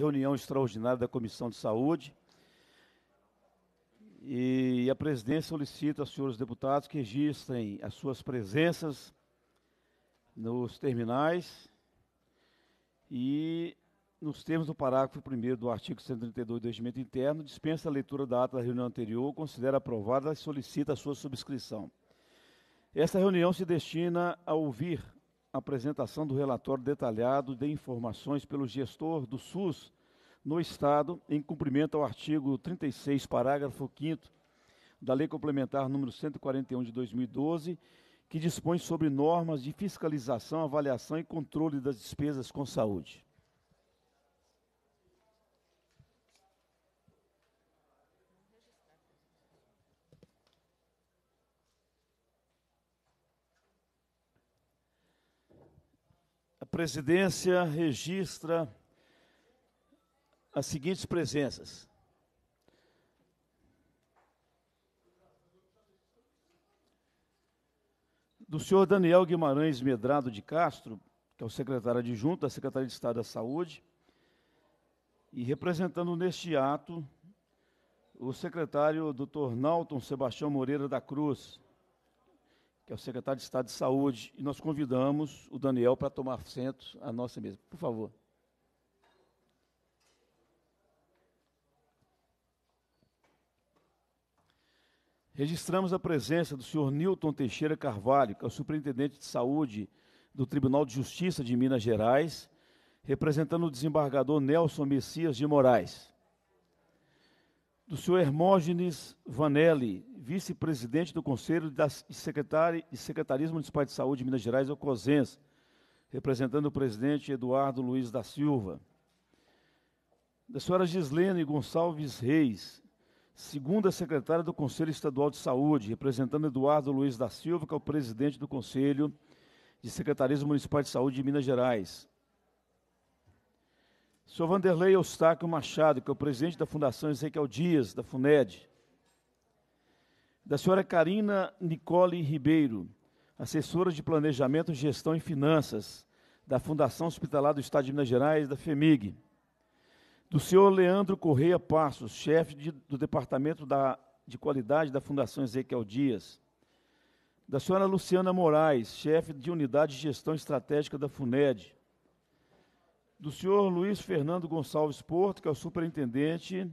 reunião extraordinária da Comissão de Saúde. E a presidência solicita aos senhores deputados que registrem as suas presenças nos terminais e nos termos do parágrafo 1 do artigo 132 do Regimento Interno, dispensa a leitura da ata da reunião anterior, considera aprovada e solicita a sua subscrição. Esta reunião se destina a ouvir apresentação do relatório detalhado de informações pelo gestor do SUS no Estado, em cumprimento ao artigo 36, parágrafo 5 da Lei Complementar número 141 de 2012, que dispõe sobre normas de fiscalização, avaliação e controle das despesas com saúde. presidência registra as seguintes presenças. Do senhor Daniel Guimarães Medrado de Castro, que é o secretário adjunto da Secretaria de Estado da Saúde, e representando neste ato o secretário doutor Nalton Sebastião Moreira da Cruz, que é o secretário de Estado de Saúde, e nós convidamos o Daniel para tomar assento à nossa mesa. Por favor. Registramos a presença do senhor Newton Teixeira Carvalho, que é o superintendente de saúde do Tribunal de Justiça de Minas Gerais, representando o desembargador Nelson Messias de Moraes do senhor Hermógenes Vanelli, vice-presidente do Conselho e Secretário, Secretarismo Municipal de Saúde de Minas Gerais, o COSENS, representando o presidente Eduardo Luiz da Silva. Da senhora Gislene Gonçalves Reis, segunda secretária do Conselho Estadual de Saúde, representando Eduardo Luiz da Silva, que é o presidente do Conselho de Secretarismo Municipal de Saúde de Minas Gerais. Sr. Vanderlei Eustáquio Machado, que é o presidente da Fundação Ezequiel Dias, da FUNED. Da senhora Karina Nicole Ribeiro, assessora de Planejamento, Gestão e Finanças, da Fundação Hospitalar do Estado de Minas Gerais, da FEMIG. Do senhor Leandro Correia Passos, chefe de, do Departamento da, de Qualidade da Fundação Ezequiel Dias. Da senhora Luciana Moraes, chefe de Unidade de Gestão Estratégica da FUNED do senhor Luiz Fernando Gonçalves Porto, que é o superintendente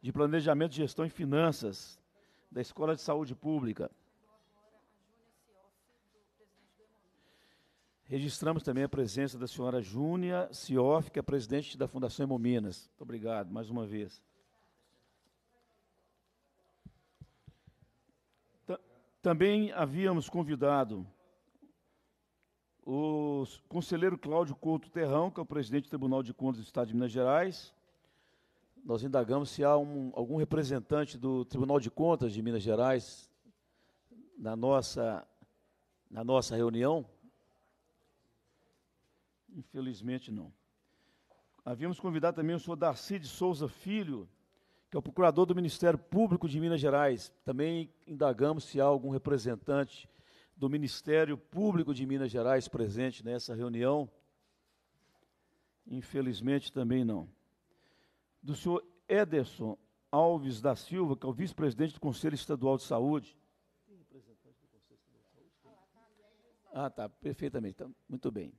de Planejamento, Gestão e Finanças da Escola de Saúde Pública. Registramos também a presença da senhora Júnia Cioff, que é presidente da Fundação Emominas. Muito obrigado, mais uma vez. também havíamos convidado o conselheiro Cláudio Couto Terrão, que é o presidente do Tribunal de Contas do Estado de Minas Gerais. Nós indagamos se há um, algum representante do Tribunal de Contas de Minas Gerais na nossa, na nossa reunião. Infelizmente, não. Havíamos convidado também o senhor Darcy de Souza Filho, que é o procurador do Ministério Público de Minas Gerais. Também indagamos se há algum representante do Ministério Público de Minas Gerais presente nessa reunião? Infelizmente também não. Do senhor Ederson Alves da Silva, que é o vice-presidente do Conselho Estadual de Saúde. Ah, tá, perfeitamente. então muito bem.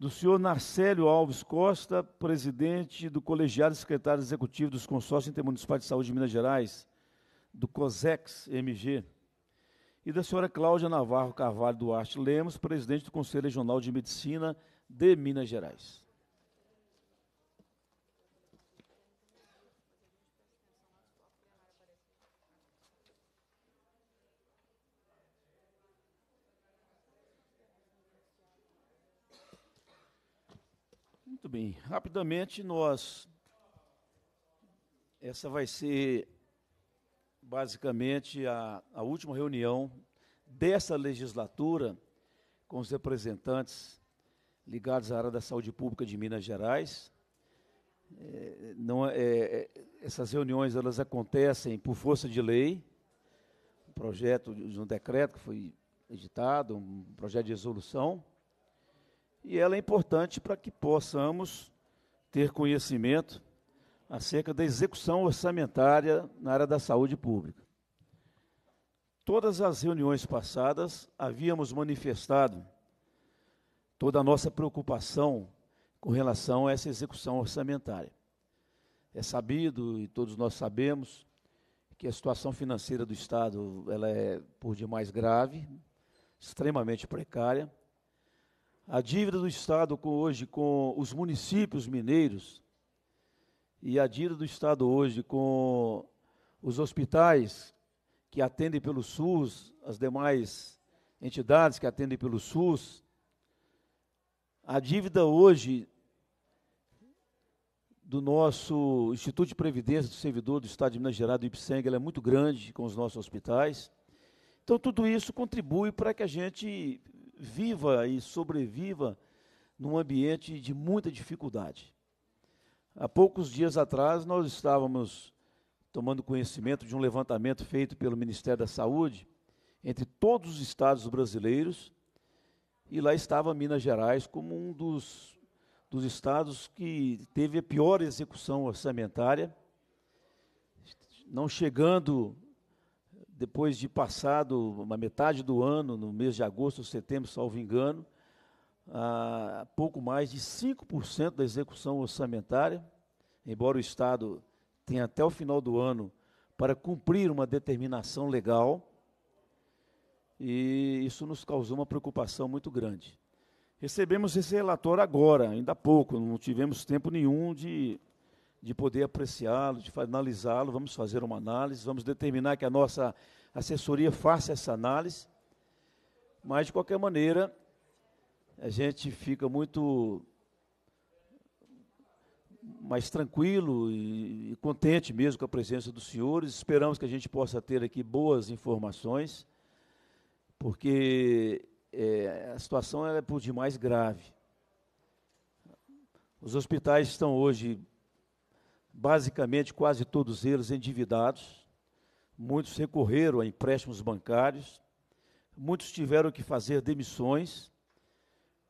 Do senhor Narcélio Alves Costa, presidente do Colegiado Secretário Executivo dos Consórcios Intermunicipais de Saúde de Minas Gerais, do COSEX MG e da senhora Cláudia Navarro Carvalho Duarte Lemos, presidente do Conselho Regional de Medicina de Minas Gerais. Muito bem, rapidamente nós. Essa vai ser basicamente a, a última reunião dessa legislatura com os representantes ligados à área da saúde pública de Minas Gerais. É, não, é, é, é essas reuniões elas acontecem por força de lei, um projeto de um decreto que foi editado, um projeto de resolução, e ela é importante para que possamos ter conhecimento acerca da execução orçamentária na área da saúde pública. Todas as reuniões passadas havíamos manifestado toda a nossa preocupação com relação a essa execução orçamentária. É sabido e todos nós sabemos que a situação financeira do Estado ela é por demais grave, extremamente precária. A dívida do Estado com, hoje com os municípios mineiros e a dívida do Estado hoje com os hospitais que atendem pelo SUS, as demais entidades que atendem pelo SUS, a dívida hoje do nosso Instituto de Previdência do Servidor do Estado de Minas Gerais, do IPSENG, é muito grande com os nossos hospitais. Então, tudo isso contribui para que a gente viva e sobreviva num ambiente de muita dificuldade. Há poucos dias atrás, nós estávamos tomando conhecimento de um levantamento feito pelo Ministério da Saúde entre todos os estados brasileiros, e lá estava Minas Gerais como um dos, dos estados que teve a pior execução orçamentária, não chegando, depois de passado uma metade do ano, no mês de agosto ou setembro, salvo engano, a pouco mais de 5% da execução orçamentária, embora o Estado tenha até o final do ano para cumprir uma determinação legal, e isso nos causou uma preocupação muito grande. Recebemos esse relatório agora, ainda há pouco, não tivemos tempo nenhum de, de poder apreciá-lo, de analisá-lo. Vamos fazer uma análise, vamos determinar que a nossa assessoria faça essa análise. Mas, de qualquer maneira, a gente fica muito mais tranquilo e, e, contente mesmo com a presença dos senhores. Esperamos que a gente possa ter aqui boas informações, porque é, a situação é por demais grave. Os hospitais estão hoje, basicamente, quase todos eles endividados. Muitos recorreram a empréstimos bancários, muitos tiveram que fazer demissões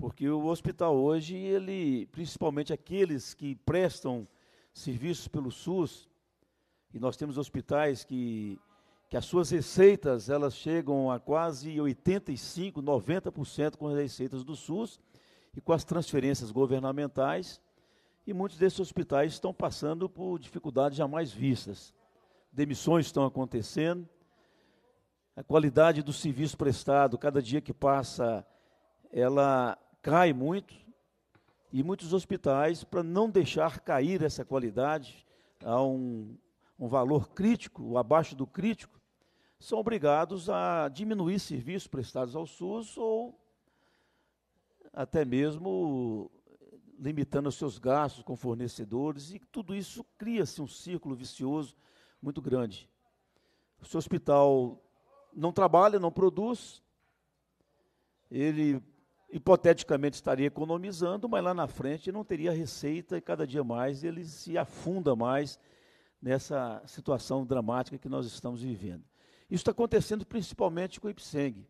porque o hospital hoje, ele, principalmente aqueles que prestam serviços pelo SUS, e nós temos hospitais que, que as suas receitas, elas chegam a quase 85, 90% com as receitas do SUS e com as transferências governamentais, e muitos desses hospitais estão passando por dificuldades jamais vistas. Demissões estão acontecendo, a qualidade do serviço prestado, cada dia que passa, ela cai muito, e muitos hospitais, para não deixar cair essa qualidade a um, um valor crítico, ou abaixo do crítico, são obrigados a diminuir serviços prestados ao SUS ou até mesmo limitando os seus gastos com fornecedores, e tudo isso cria-se um círculo vicioso muito grande. O seu hospital não trabalha, não produz, ele hipoteticamente estaria economizando, mas lá na frente não teria receita e cada dia mais ele se afunda mais nessa situação dramática que nós estamos vivendo. Isso está acontecendo principalmente com o Ipseng.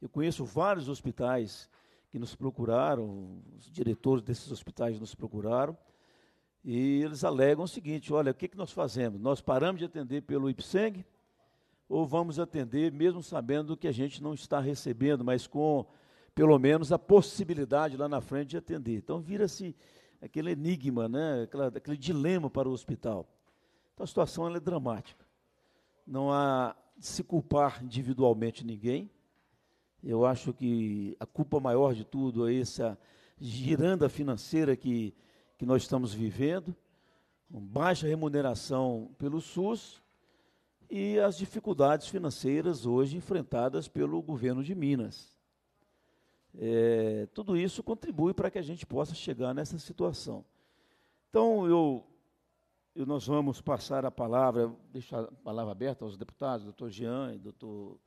Eu conheço vários hospitais que nos procuraram, os diretores desses hospitais nos procuraram, e eles alegam o seguinte: olha, o que, que nós fazemos? Nós paramos de atender pelo Ipseng ou vamos atender mesmo sabendo que a gente não está recebendo, mas com pelo menos a possibilidade lá na frente de atender. Então vira-se aquele enigma, né? aquele dilema para o hospital. Então a situação é dramática. Não há de se culpar individualmente ninguém. Eu acho que a culpa maior de tudo é essa giranda financeira que, que nós estamos vivendo, baixa remuneração pelo SUS e as dificuldades financeiras hoje enfrentadas pelo governo de Minas. É, tudo isso contribui para que a gente possa chegar nessa situação. Então, eu, eu, nós vamos passar a palavra, deixar a palavra aberta aos deputados, doutor Jean e doutor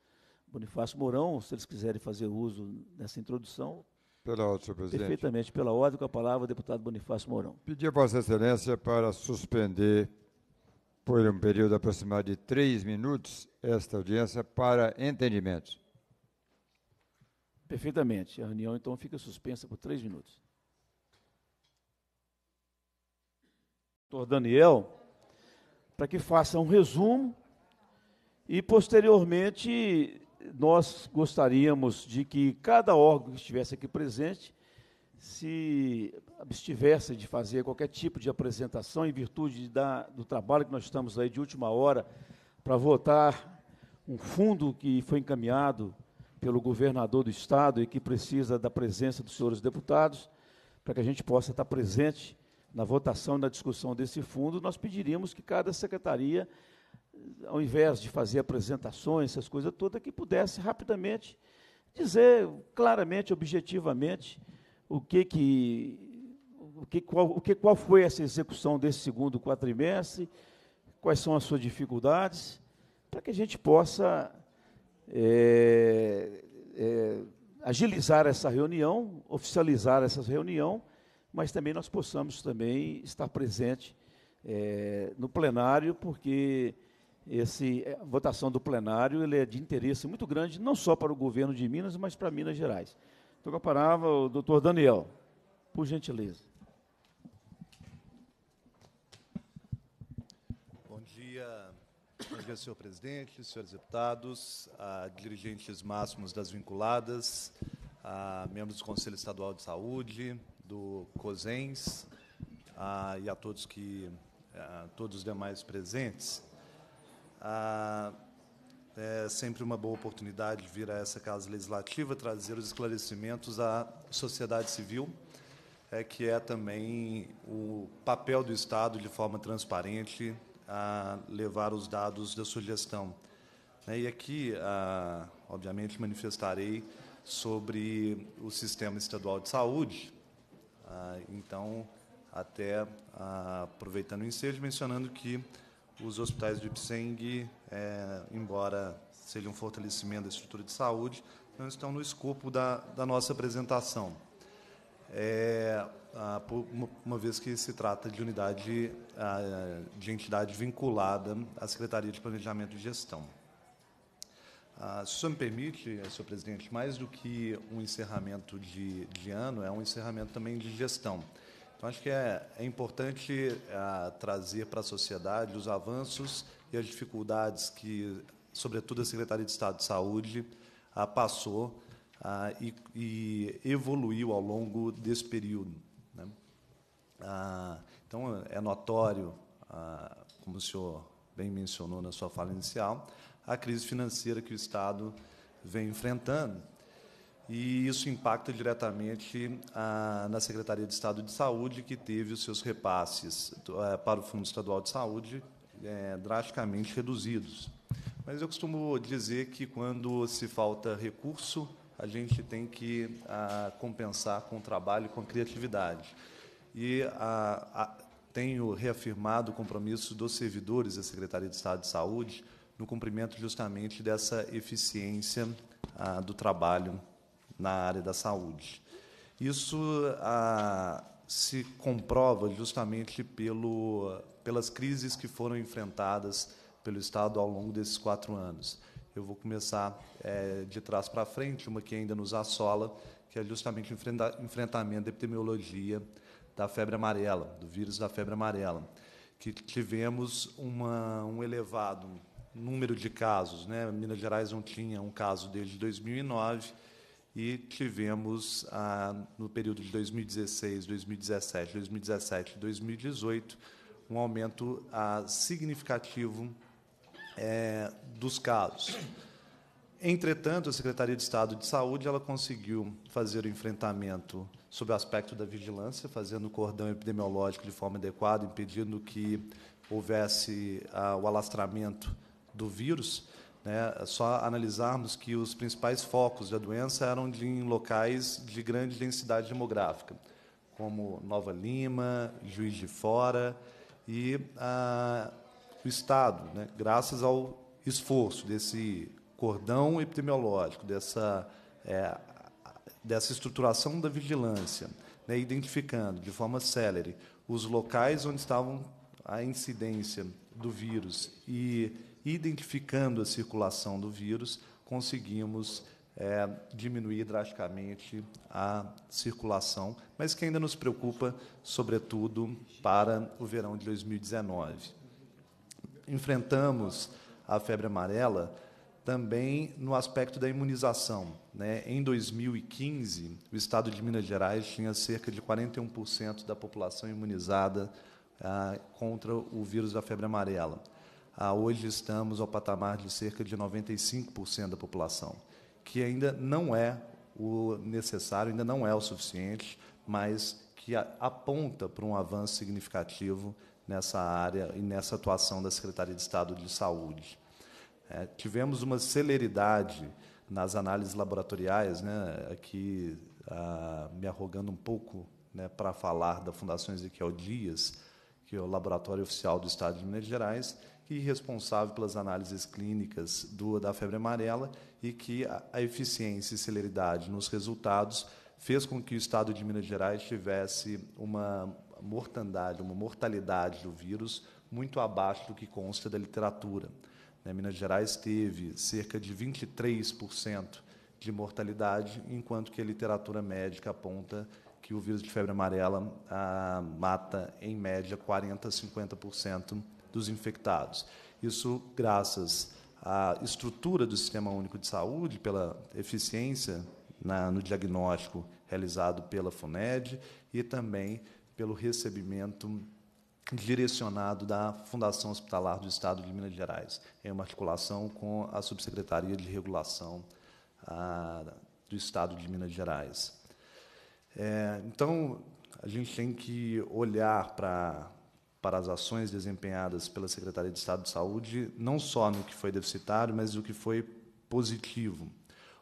Bonifácio Mourão, se eles quiserem fazer uso dessa introdução. Pela ordem, senhor presidente. Perfeitamente, pela ordem, com a palavra, deputado Bonifácio Mourão. Pedi a Vossa Excelência para suspender, por um período aproximado de três minutos, esta audiência para entendimentos. Perfeitamente. A reunião então fica suspensa por três minutos. Doutor Daniel, para que faça um resumo e, posteriormente, nós gostaríamos de que cada órgão que estivesse aqui presente se abstivesse de fazer qualquer tipo de apresentação em virtude da, do trabalho que nós estamos aí de última hora para votar um fundo que foi encaminhado pelo governador do Estado e que precisa da presença dos senhores deputados, para que a gente possa estar presente na votação e na discussão desse fundo, nós pediríamos que cada secretaria, ao invés de fazer apresentações, essas coisas todas, que pudesse rapidamente dizer claramente, objetivamente, o que que o que, qual, o que qual foi essa execução desse segundo quatrimestre, quais são as suas dificuldades, para que a gente possa é, é, agilizar essa reunião, oficializar essa reunião, mas também nós possamos também estar presente é, no plenário, porque esse, é, a votação do plenário ele é de interesse muito grande, não só para o governo de Minas, mas para Minas Gerais. Então, com a palavra, o doutor Daniel, por gentileza. Bom dia, senhor presidente, senhores deputados, ah, dirigentes máximos das vinculadas, ah, membros do Conselho Estadual de Saúde, do COSENS ah, e a todos que todos os demais presentes. é sempre uma boa oportunidade vir a essa casa legislativa trazer os esclarecimentos à sociedade civil, é que é também o papel do Estado de forma transparente a levar os dados da sua gestão. Né, e aqui, obviamente, manifestarei sobre o sistema estadual de saúde. Então, até aproveitando o ensejo, mencionando que os hospitais de Ipseng, é, embora sejam um fortalecimento da estrutura de saúde, não estão no escopo da nossa apresentação é, ah, uma vez que se trata de unidade ah, de entidade vinculada à Secretaria de Planejamento e Gestão. Ah, se o senhor me permite, senhor presidente, mais do que um encerramento de, de ano, é um encerramento também de gestão. Então, acho que é, é importante é, trazer para a sociedade os avanços e as dificuldades que, sobretudo, a Secretaria de Estado de Saúde passou ah, e, e, evoluiu ao longo desse período. Né? Ah, então, é notório, ah, como o senhor bem mencionou na sua fala inicial, a crise financeira que o Estado vem enfrentando. E isso impacta diretamente ah, na Secretaria de Estado de Saúde, que teve os seus repasses eh, para o Fundo Estadual de Saúde é, drasticamente reduzidos. Mas eu costumo dizer que quando se falta recurso a gente tem que ah, compensar com o trabalho e com a criatividade. E ah, ah, tenho reafirmado o compromisso dos servidores da Secretaria de Estado de Saúde no cumprimento justamente dessa eficiência do trabalho na área da saúde. Isso se comprova justamente pelo, pelas crises que foram enfrentadas pelo Estado ao longo desses quatro anos. Eu vou começar é, de trás para frente, uma que ainda nos assola, que é justamente o enfrenta enfrentamento da epidemiologia da febre amarela, do vírus da febre amarela, que tivemos uma, um elevado número de casos. Né? Minas Gerais não tinha um caso desde 2009 e tivemos, ah, no período de 2016, 2017, 2017 2018, um aumento ah, significativo é, dos casos. Entretanto, a Secretaria de Estado de Saúde ela conseguiu fazer o enfrentamento sob o aspecto da vigilância, fazendo o cordão epidemiológico de forma adequada, impedindo que houvesse ah, o alastramento do vírus. Né? Só analisarmos que os principais focos da doença eram de, em locais de grande densidade demográfica, como Nova Lima, Juiz de Fora, e ah, do Estado, né, graças ao esforço desse cordão epidemiológico, dessa, é, dessa estruturação da vigilância, né, identificando de forma célere os locais onde estavam a incidência do vírus e identificando a circulação do vírus, conseguimos é, diminuir drasticamente a circulação, mas que ainda nos preocupa, sobretudo, para o verão de 2019 enfrentamos a febre amarela também no aspecto da imunização. Né? Em 2015, o estado de Minas Gerais tinha cerca de 41% da população imunizada ah, contra o vírus da febre amarela. Ah, hoje estamos ao patamar de cerca de 95% da população, que ainda não é o necessário, ainda não é o suficiente, mas que aponta para um avanço significativo nessa área e nessa atuação da Secretaria de Estado de Saúde. É, tivemos uma celeridade nas análises laboratoriais, né, aqui ah, me arrogando um pouco né, para falar da Fundação Ezequiel Dias, que é o laboratório oficial do Estado de Minas Gerais, e responsável pelas análises clínicas do, da febre amarela, e que a, a eficiência e celeridade nos resultados fez com que o Estado de Minas Gerais tivesse uma mortandade, uma mortalidade do vírus muito abaixo do que consta da literatura. Né? Minas Gerais teve cerca de 23% de mortalidade, enquanto que a literatura médica aponta que o vírus de febre amarela ah, mata, em média, 40% a 50% dos infectados. Isso graças à estrutura do Sistema Único de Saúde, pela eficiência na, no diagnóstico realizado pela FUNED e também pelo recebimento direcionado da Fundação Hospitalar do Estado de Minas Gerais, em é uma articulação com a Subsecretaria de Regulação a, ah, do Estado de Minas Gerais. É, então, a gente tem que olhar para para as ações desempenhadas pela Secretaria de Estado de Saúde, não só no que foi deficitário, mas no que foi positivo.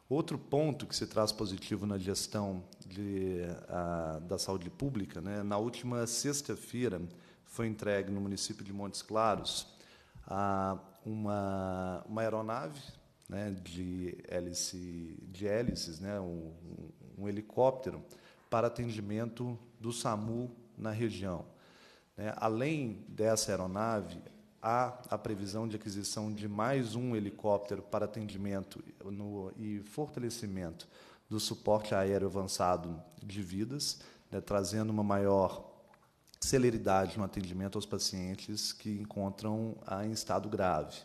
Outro ponto que se traz positivo na gestão de, a, da Saúde Pública, né, na última sexta-feira, foi entregue no município de Montes Claros a, uma, uma aeronave né, de, hélice, de hélices, né, um, um helicóptero, para atendimento do SAMU na região. Né, além dessa aeronave, há a previsão de aquisição de mais um helicóptero para atendimento no, e fortalecimento do suporte aéreo avançado de vidas, né, trazendo uma maior celeridade no atendimento aos pacientes que encontram a em estado grave.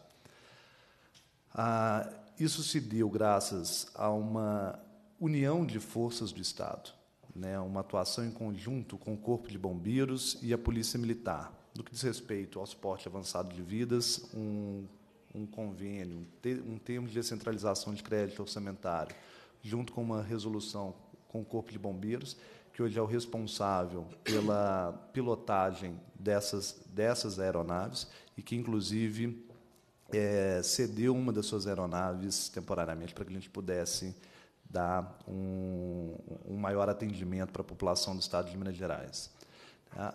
Ah, isso se deu graças a uma união de forças do Estado, né, uma atuação em conjunto com o Corpo de Bombeiros e a Polícia Militar. No que diz respeito ao suporte avançado de vidas, um, um convênio, um termo de descentralização de crédito orçamentário junto com uma resolução com o Corpo de Bombeiros, que hoje é o responsável pela pilotagem dessas, dessas aeronaves e que, inclusive, é, cedeu uma das suas aeronaves temporariamente para que a gente pudesse dar um, um maior atendimento para a população do Estado de Minas Gerais.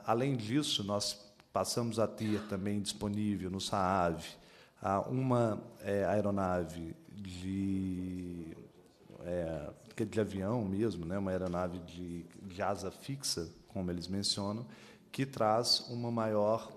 Além disso, nós passamos a ter também disponível no SAAV uma é, aeronave de é, de avião mesmo, né, uma aeronave de, de asa fixa, como eles mencionam, que traz uma maior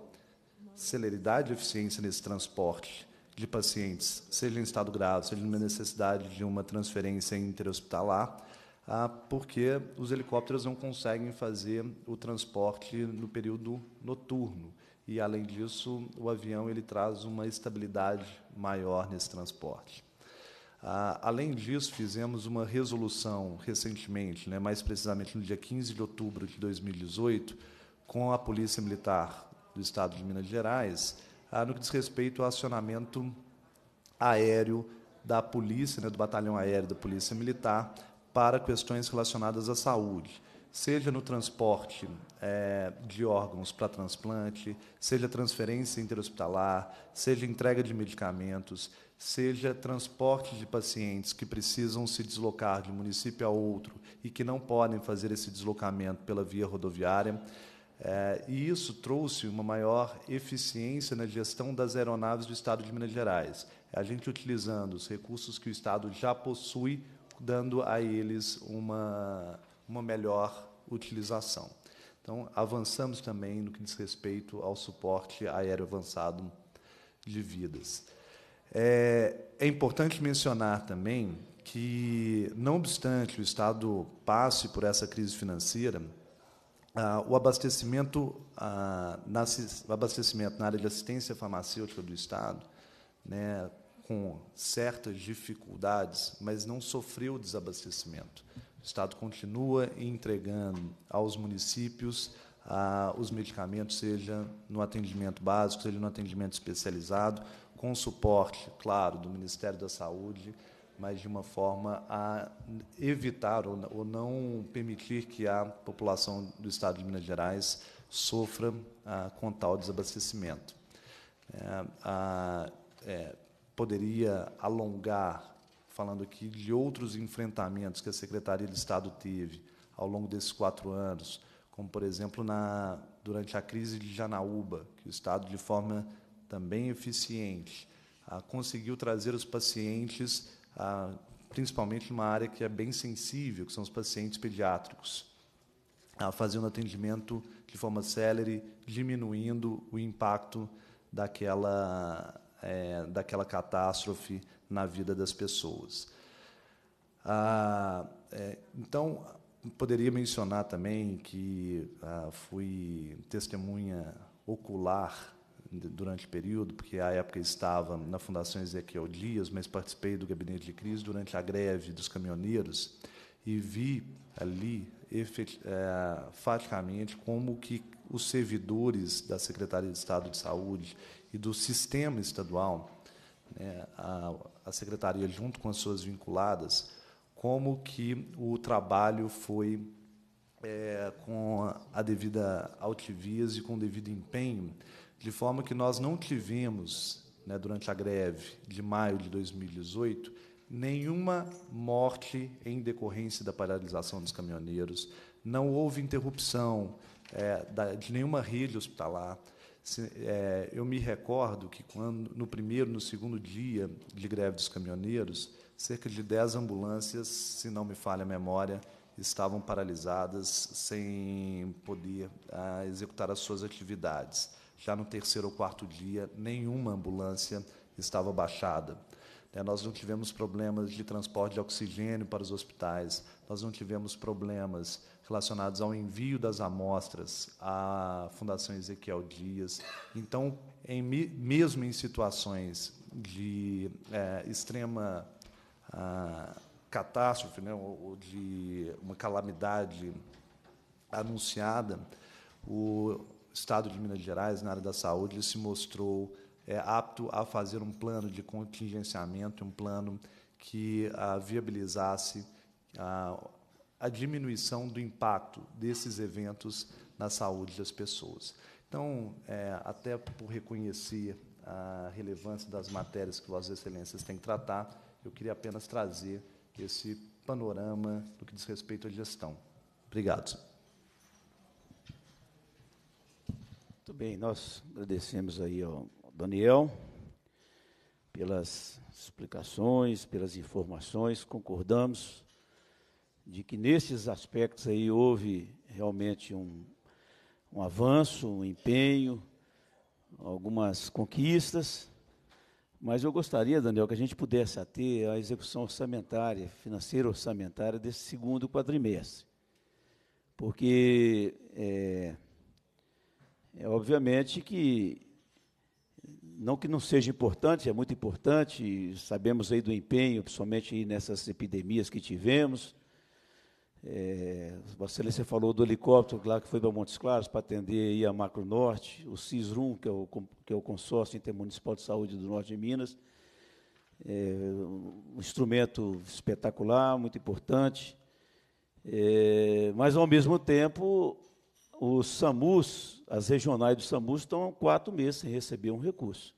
celeridade e eficiência nesse transporte de pacientes, seja em estado grave, seja numa necessidade de uma transferência interhospitalar, ah, porque os helicópteros não conseguem fazer o transporte no período noturno. E, além disso, o avião ele traz uma estabilidade maior nesse transporte. Ah, além disso, fizemos uma resolução recentemente, né, mais precisamente no dia 15 de outubro de 2018, com a Polícia Militar do Estado de Minas Gerais, ah, no que diz respeito ao acionamento aéreo da Polícia, né, do Batalhão Aéreo da Polícia Militar, para questões relacionadas à saúde seja no transporte é, de órgãos para transplante, seja transferência interhospitalar, seja entrega de medicamentos, seja transporte de pacientes que precisam se deslocar de um município a outro e que não podem fazer esse deslocamento pela via rodoviária. É, e isso trouxe uma maior eficiência na gestão das aeronaves do Estado de Minas Gerais. É a gente utilizando os recursos que o Estado já possui, dando a eles uma, uma melhor utilização. Então, avançamos também no que diz respeito ao suporte aéreo avançado de vidas. É, é importante mencionar também que, não obstante o Estado passe por essa crise financeira, ah, o, abastecimento, ah, na, o abastecimento na área de assistência farmacêutica do Estado, né, com certas dificuldades, mas não sofreu desabastecimento. O Estado continua entregando aos municípios ah, os medicamentos, seja no atendimento básico, seja no atendimento especializado com suporte, claro, do Ministério da Saúde, mas de uma forma a evitar ou não permitir que a população do Estado de Minas Gerais sofra ah, com tal desabastecimento. É, a, é, poderia alongar, falando aqui de outros enfrentamentos que a Secretaria de Estado teve ao longo desses quatro anos, como, por exemplo, na, durante a crise de Janaúba, que o Estado, de forma também eficiente, ah, conseguiu trazer os pacientes, ah, principalmente numa área que é bem sensível, que são os pacientes pediátricos, ah, fazendo atendimento de forma célere, diminuindo o impacto daquela, é, daquela catástrofe na vida das pessoas. Ah, é, então, poderia mencionar também que ah, fui testemunha ocular durante o período, porque à época estava na Fundação Ezequiel Dias, mas participei do gabinete de crise durante a greve dos caminhoneiros e vi ali efet, é, faticamente como que os servidores da Secretaria de Estado de Saúde e do sistema estadual, né, a, a secretaria junto com as suas vinculadas, como que o trabalho foi é, com a devida altivias e com o devido empenho de forma que nós não tivemos, né, durante a greve de maio de 2018, nenhuma morte em decorrência da paralisação dos caminhoneiros, não houve interrupção é, de nenhuma rede hospitalar. Se, é, eu me recordo que quando no primeiro, no segundo dia de greve dos caminhoneiros, cerca de 10 ambulâncias, se não me falha a memória, estavam paralisadas sem poder ah, executar as suas atividades. Já no terceiro ou quarto dia, nenhuma ambulância estava baixada. Né, nós não tivemos problemas de transporte de oxigênio para os hospitais, nós não tivemos problemas relacionados ao envio das amostras à Fundação Ezequiel Dias. Então, em, mesmo em situações de é, extrema ah, catástrofe, né, ou de uma calamidade anunciada, o, Estado de Minas Gerais, na área da saúde, ele se mostrou é, apto a fazer um plano de contingenciamento, um plano que a, ah, viabilizasse a, ah, a diminuição do impacto desses eventos na saúde das pessoas. Então, é, até por reconhecer a relevância das matérias que Vossas Excelências têm que tratar, eu queria apenas trazer esse panorama do que diz respeito à gestão. Obrigado. Muito bem, nós agradecemos aí ao Daniel pelas explicações, pelas informações, concordamos de que nesses aspectos aí houve realmente um, um avanço, um empenho, algumas conquistas, mas eu gostaria, Daniel, que a gente pudesse ater a execução orçamentária, financeira orçamentária desse segundo quadrimestre, porque é, é, obviamente que, não que não seja importante, é muito importante, sabemos aí do empenho, principalmente aí nessas epidemias que tivemos. É, Excelência falou do helicóptero lá que foi para Montes Claros para atender aí a Macro Norte, o CISRUM, que é o, que é o Consórcio Intermunicipal de Saúde do Norte de Minas. É, um instrumento espetacular, muito importante. É, mas, ao mesmo tempo, os SAMUS, as regionais do SAMUS, estão há quatro meses sem receber um recurso.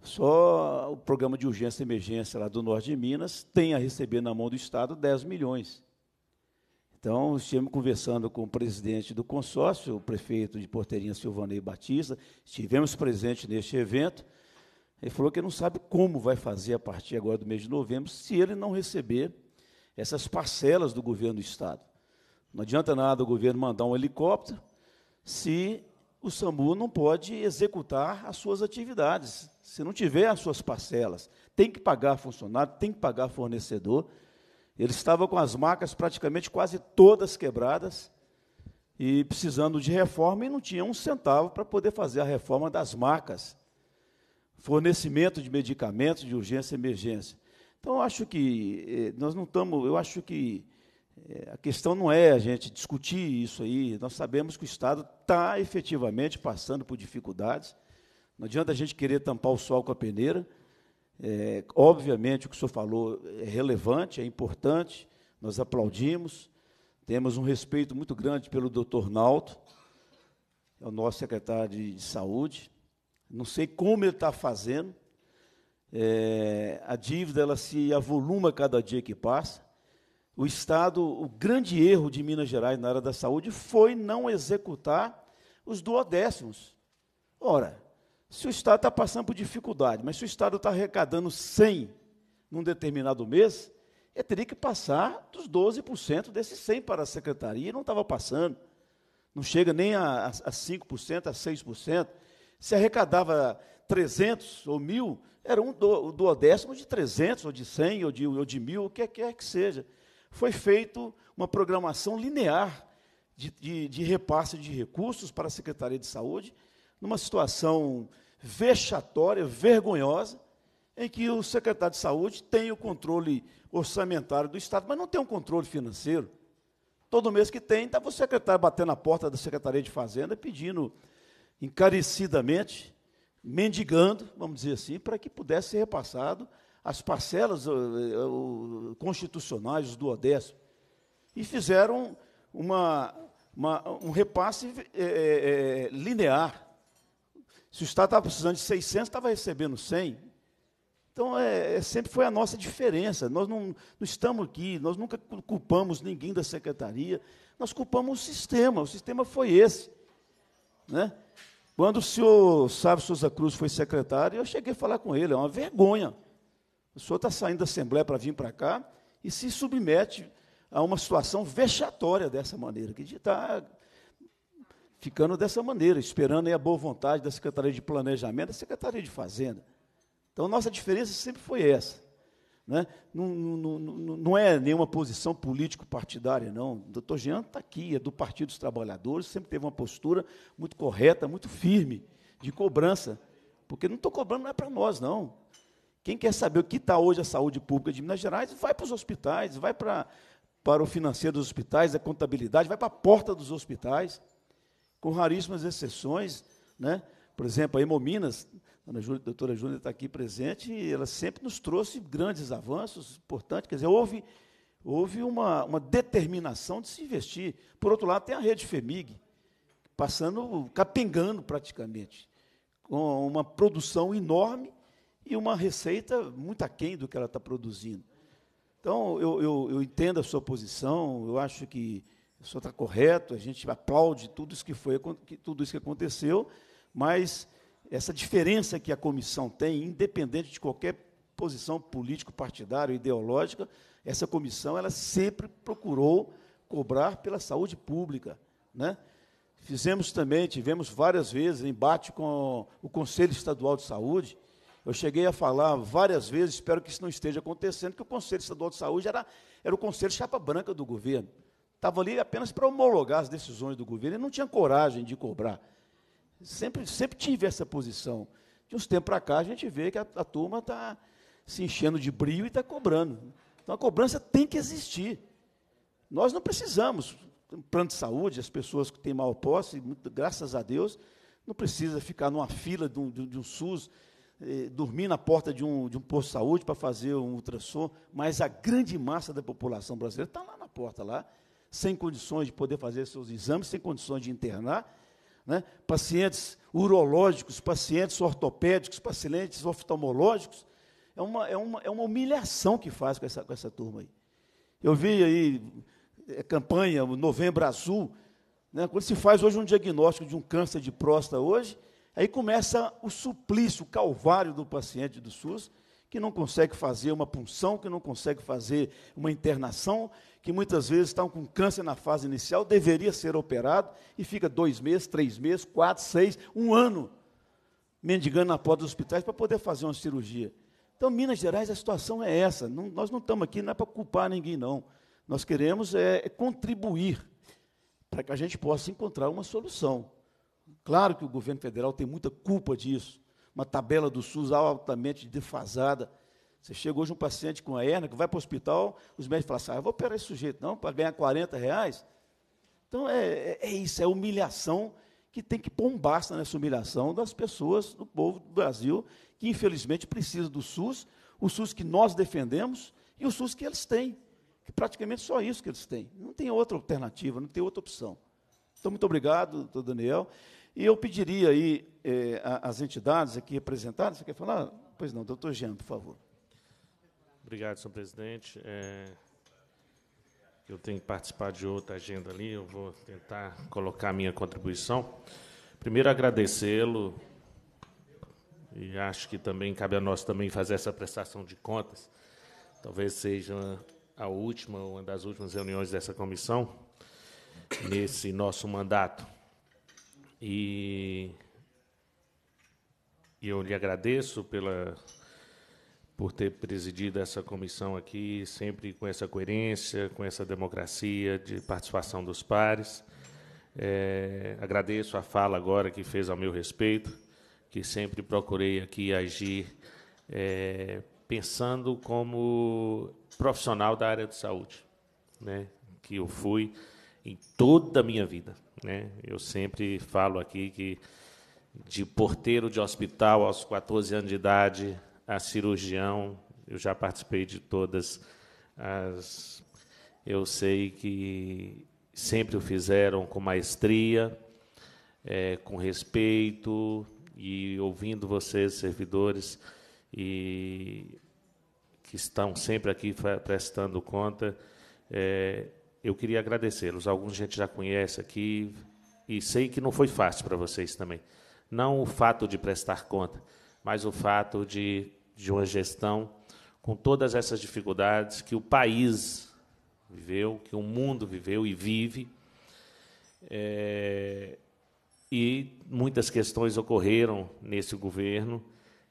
Só o programa de urgência e emergência lá do norte de Minas tem a receber na mão do Estado 10 milhões. Então, estivemos conversando com o presidente do consórcio, o prefeito de Porteirinha, Silvanei Batista, estivemos presentes neste evento. Ele falou que não sabe como vai fazer a partir agora do mês de novembro se ele não receber essas parcelas do governo do Estado. Não adianta nada o governo mandar um helicóptero se o SAMU não pode executar as suas atividades, se não tiver as suas parcelas. Tem que pagar funcionário, tem que pagar fornecedor. Ele estava com as marcas praticamente quase todas quebradas e precisando de reforma e não tinha um centavo para poder fazer a reforma das marcas. Fornecimento de medicamentos de urgência e emergência. Então, acho que nós não estamos. Eu acho que eh, é, a questão não é a gente discutir isso aí. Nós sabemos que o Estado está efetivamente passando por dificuldades. Não adianta a gente querer tampar o sol com a peneira. É, obviamente, o que o senhor falou é relevante, é importante, nós aplaudimos, temos um respeito muito grande pelo doutor Nalto, é o nosso secretário de Saúde. Não sei como ele está fazendo, é, a dívida ela se avoluma cada dia que passa o Estado, o grande erro de Minas Gerais na área da saúde foi não executar os duodécimos. Ora, se o Estado está passando por dificuldade, mas se o Estado está arrecadando 100 num determinado mês, ele teria que passar dos 12% desses 100 para a secretaria, e não estava passando. Não chega nem a, a 5%, a 6%. Se arrecadava 300 ou 1.000, era um do, duodécimo de 300, ou de 100, ou de, ou de 1.000, o é que quer que seja foi feita uma programação linear de, de, de, repasse de recursos para a Secretaria de Saúde, numa situação vexatória, vergonhosa, em que o secretário de Saúde tem o controle orçamentário do Estado, mas não tem um controle financeiro. Todo mês que tem, está o secretário batendo na porta da Secretaria de Fazenda, pedindo encarecidamente, mendigando, vamos dizer assim, para que pudesse ser repassado as parcelas o, eh, eh, o, constitucionais do Odécio e fizeram uma, uma, um repasse é, é, linear. Se o Estado estava precisando de 600, estava recebendo 100. Então, é, é, sempre foi a nossa diferença. Nós não, não estamos aqui, nós nunca culpamos ninguém da secretaria, nós culpamos o sistema. O sistema foi esse. Né? Quando o senhor Sávio Souza Cruz foi secretário, eu cheguei a falar com ele, é uma vergonha. O senhor está saindo da Assembleia para vir para cá e se submete a uma situação vexatória dessa maneira, que está ficando dessa maneira, esperando a boa vontade da Secretaria de Planejamento, da Secretaria de Fazenda. Então, nossa diferença sempre foi essa. Né? Não, não, não, não é nenhuma posição político-partidária, não. O doutor Jean está aqui, é do Partido dos Trabalhadores, sempre teve uma postura muito correta, muito firme, de cobrança. Porque não estou cobrando, não é para nós, não. Quem quer saber o que está hoje a saúde pública de Minas Gerais, vai para os hospitais, vai para, para o financeiro dos hospitais, a contabilidade, vai para a porta dos hospitais, com raríssimas exceções. Né? Por exemplo, a Hemominas, a doutora Júlia está aqui presente, e ela sempre nos trouxe grandes avanços importantes. Quer dizer, houve, houve uma, uma determinação de se investir. Por outro lado, tem a rede FEMIG, passando, capengando praticamente, com uma produção enorme e uma receita muito aquém do que ela está produzindo. Então, eu, eu, eu, entendo a sua posição, eu acho que o senhor está correto, a gente aplaude tudo isso que foi, tudo isso que aconteceu, mas essa diferença que a comissão tem, independente de qualquer posição político-partidária, ideológica, essa comissão ela sempre procurou cobrar pela saúde pública, né? Fizemos também, tivemos várias vezes embate com o Conselho Estadual de Saúde, eu cheguei a falar várias vezes, espero que isso não esteja acontecendo, que o Conselho Estadual de Saúde era, era o Conselho Chapa Branca do governo. Estava ali apenas para homologar as decisões do governo e não tinha coragem de cobrar. Sempre, sempre tive essa posição. De uns tempos para cá, a gente vê que a, a turma está se enchendo de brio e está cobrando. Então, a cobrança tem que existir. Nós não precisamos. Um plano de saúde, as pessoas que têm mal- posse, muito, graças a Deus, não precisa ficar numa fila de um, de um SUS eh, dormir na porta de um, de um posto de saúde para fazer um ultrassom, mas a grande massa da população brasileira está lá na porta, lá, sem condições de poder fazer seus exames, sem condições de internar. Né? Pacientes urológicos, pacientes ortopédicos, pacientes oftalmológicos. É uma, é uma, é uma humilhação que faz com essa, com essa turma aí. Eu vi aí é, campanha, Novembro Azul. Né? Quando se faz hoje um diagnóstico de um câncer de próstata hoje, Aí começa o suplício, o calvário do paciente do SUS, que não consegue fazer uma punção, que não consegue fazer uma internação, que muitas vezes estão com câncer na fase inicial, deveria ser operado e fica dois meses, três meses, quatro, seis, um ano mendigando na porta dos hospitais para poder fazer uma cirurgia. Então, Minas Gerais, a situação é essa. Não, nós não estamos aqui, não é para culpar ninguém, não. Nós queremos é, é contribuir para que a gente possa encontrar uma solução. Claro que o governo federal tem muita culpa disso. Uma tabela do SUS altamente defasada. Você chega hoje um paciente com a hernia que vai para o hospital, os médicos falam assim, ah, eu vou operar esse sujeito, não, para ganhar 40 reais. Então, é, é, é isso, é humilhação que tem que pôr um basta nessa humilhação das pessoas, do povo do Brasil, que infelizmente precisa do SUS, o SUS que nós defendemos e o SUS que eles têm, que praticamente só isso que eles têm. Não tem outra alternativa, não tem outra opção. Então, muito obrigado, doutor Daniel. E eu pediria aí eh, às entidades aqui representadas, você quer falar? Pois não, doutor Jean, por favor. Obrigado, senhor presidente. É, eu tenho que participar de outra agenda ali, eu vou tentar colocar a minha contribuição. Primeiro, agradecê-lo, e acho que também cabe a nós também fazer essa prestação de contas. Talvez seja a última, uma das últimas reuniões dessa comissão, nesse nosso mandato. E eu lhe agradeço pela por ter presidido essa comissão aqui, sempre com essa coerência, com essa democracia de participação dos pares. É, agradeço a fala agora que fez ao meu respeito, que sempre procurei aqui agir é, pensando como profissional da área de saúde, né? que eu fui em toda a minha vida. Né? Eu sempre falo aqui que de porteiro de hospital aos 14 anos de idade a cirurgião, eu já participei de todas as. Eu sei que sempre o fizeram com maestria, é, com respeito e ouvindo vocês, servidores, e que estão sempre aqui prestando conta. É, eu queria agradecê-los. Alguns gente já conhece aqui e sei que não foi fácil para vocês também. Não o fato de prestar conta, mas o fato de, de uma gestão com todas essas dificuldades que o país viveu, que o mundo viveu e vive. É, e muitas questões ocorreram nesse governo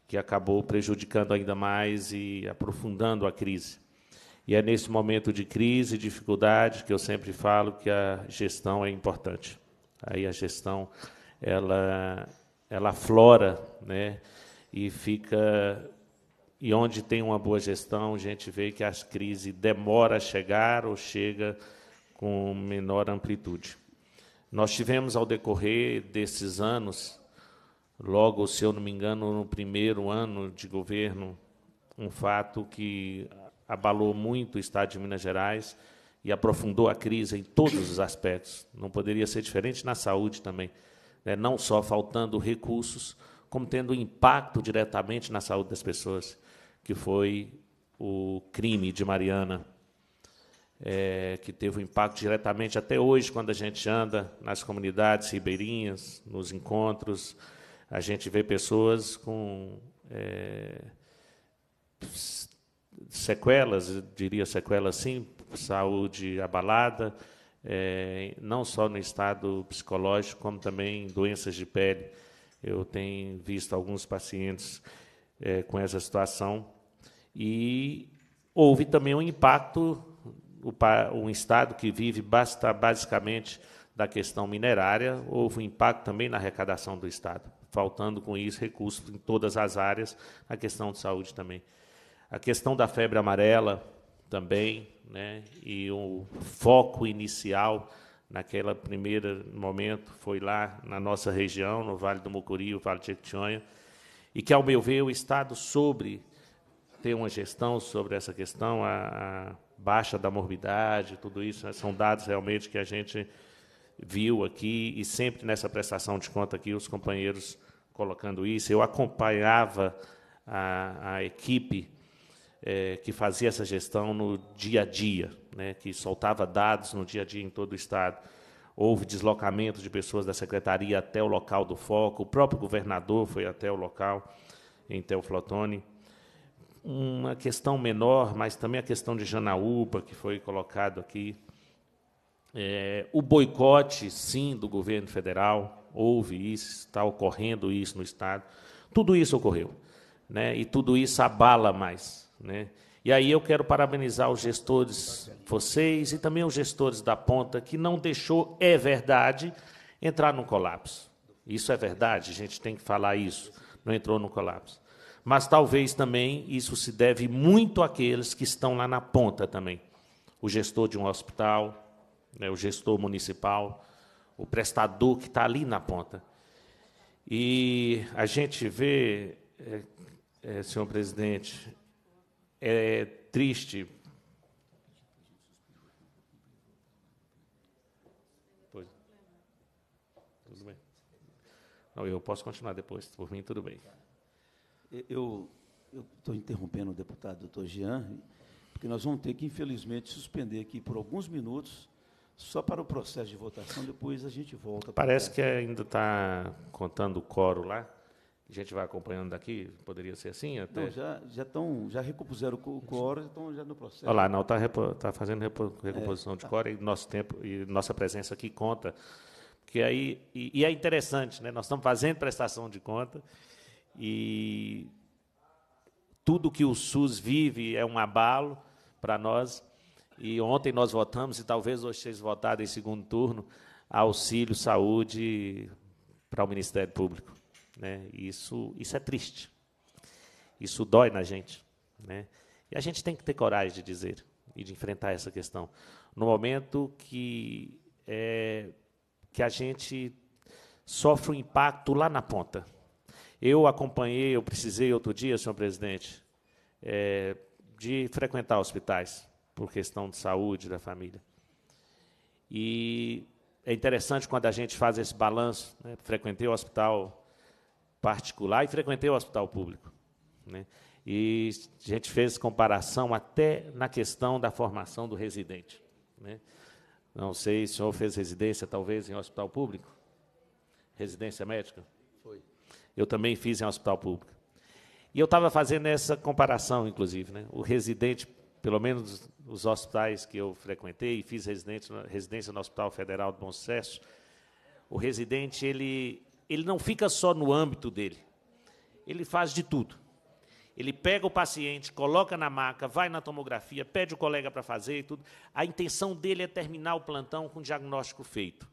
que acabou prejudicando ainda mais e aprofundando a crise. E é nesse momento de crise e dificuldade que eu sempre falo que a gestão é importante. Aí a gestão ela ela aflora, né? E fica e onde tem uma boa gestão, a gente vê que as crises demora a chegar ou chega com menor amplitude. Nós tivemos ao decorrer desses anos, logo se eu não me engano, no primeiro ano de governo, um fato que abalou muito o estado de Minas Gerais e aprofundou a crise em todos os aspectos. Não poderia ser diferente na saúde também, né? não só faltando recursos, como tendo impacto diretamente na saúde das pessoas, que foi o crime de Mariana, é, que teve um impacto diretamente até hoje, quando a gente anda nas comunidades ribeirinhas, nos encontros, a gente vê pessoas com. É, sequelas, diria sequelas sim, saúde abalada, é, não só no estado psicológico, como também doenças de pele. Eu tenho visto alguns pacientes é, com essa situação e houve também um impacto, um estado que vive basta, basicamente da questão minerária, houve um impacto também na arrecadação do estado, faltando com isso recursos em todas as áreas, a questão de saúde também a questão da febre amarela também, né? E o foco inicial naquela primeiro momento foi lá na nossa região, no Vale do Mucuri, o Vale de Jequitinhonha, e que ao meu ver o estado sobre ter uma gestão sobre essa questão, a, a baixa da morbidade, tudo isso, né? são dados realmente que a gente viu aqui e sempre nessa prestação de conta aqui os companheiros colocando isso. Eu acompanhava a, a equipe é, que fazia essa gestão no dia a dia, né, que soltava dados no dia a dia em todo o Estado. Houve deslocamento de pessoas da secretaria até o local do foco, o próprio governador foi até o local, em Teoflotone. Uma questão menor, mas também a questão de Janaúba, que foi colocado aqui. É, o boicote, sim, do governo federal, houve isso, está ocorrendo isso no Estado. Tudo isso ocorreu, né? e tudo isso abala mais né? E aí eu quero parabenizar os gestores, vocês, e também os gestores da ponta, que não deixou, é verdade, entrar num colapso. Isso é verdade, a gente tem que falar isso. Não entrou no colapso. Mas talvez também isso se deve muito àqueles que estão lá na ponta também. O gestor de um hospital, né, o gestor municipal, o prestador que está ali na ponta. E a gente vê, é, é, senhor presidente, é triste. Pois. Tudo bem. Não, eu posso continuar depois, por mim, tudo bem. Eu estou interrompendo o deputado doutor Jean, porque nós vamos ter que, infelizmente, suspender aqui por alguns minutos, só para o processo de votação, depois a gente volta. Parece que ainda está contando o coro lá a gente vai acompanhando daqui, poderia ser assim até? Não, já já estão, já recupuseram o core, estão já no processo. Olha lá, não está tá fazendo recomposição é, de tá. core e nosso tempo e nossa presença aqui conta, porque aí e, e é interessante, né? Nós estamos fazendo prestação de conta e tudo que o SUS vive é um abalo para nós. E ontem nós votamos e talvez hoje vocês votado em segundo turno auxílio saúde para o Ministério Público. Né? Isso, isso é triste. Isso dói na gente. Né? E a gente tem que ter coragem de dizer e de enfrentar essa questão. No momento que, é, que a gente sofre um impacto lá na ponta. Eu acompanhei, eu precisei outro dia, senhor presidente, é, de frequentar hospitais por questão de saúde da família. E é interessante quando a gente faz esse balanço. Né? Frequentei o hospital particular e frequentei o hospital público. Né? E a gente fez comparação até na questão da formação do residente. Né? Não sei se o senhor fez residência, talvez, em hospital público? Residência médica? Foi. Eu também fiz em hospital público. E eu estava fazendo essa comparação, inclusive. Né? O residente, pelo menos os hospitais que eu frequentei e fiz residência, residência no Hospital Federal do Bom Sucesso, o residente ele ele não fica só no âmbito dele. Ele faz de tudo. Ele pega o paciente, coloca na maca, vai na tomografia, pede o colega para fazer e tudo. A intenção dele é terminar o plantão com o diagnóstico feito.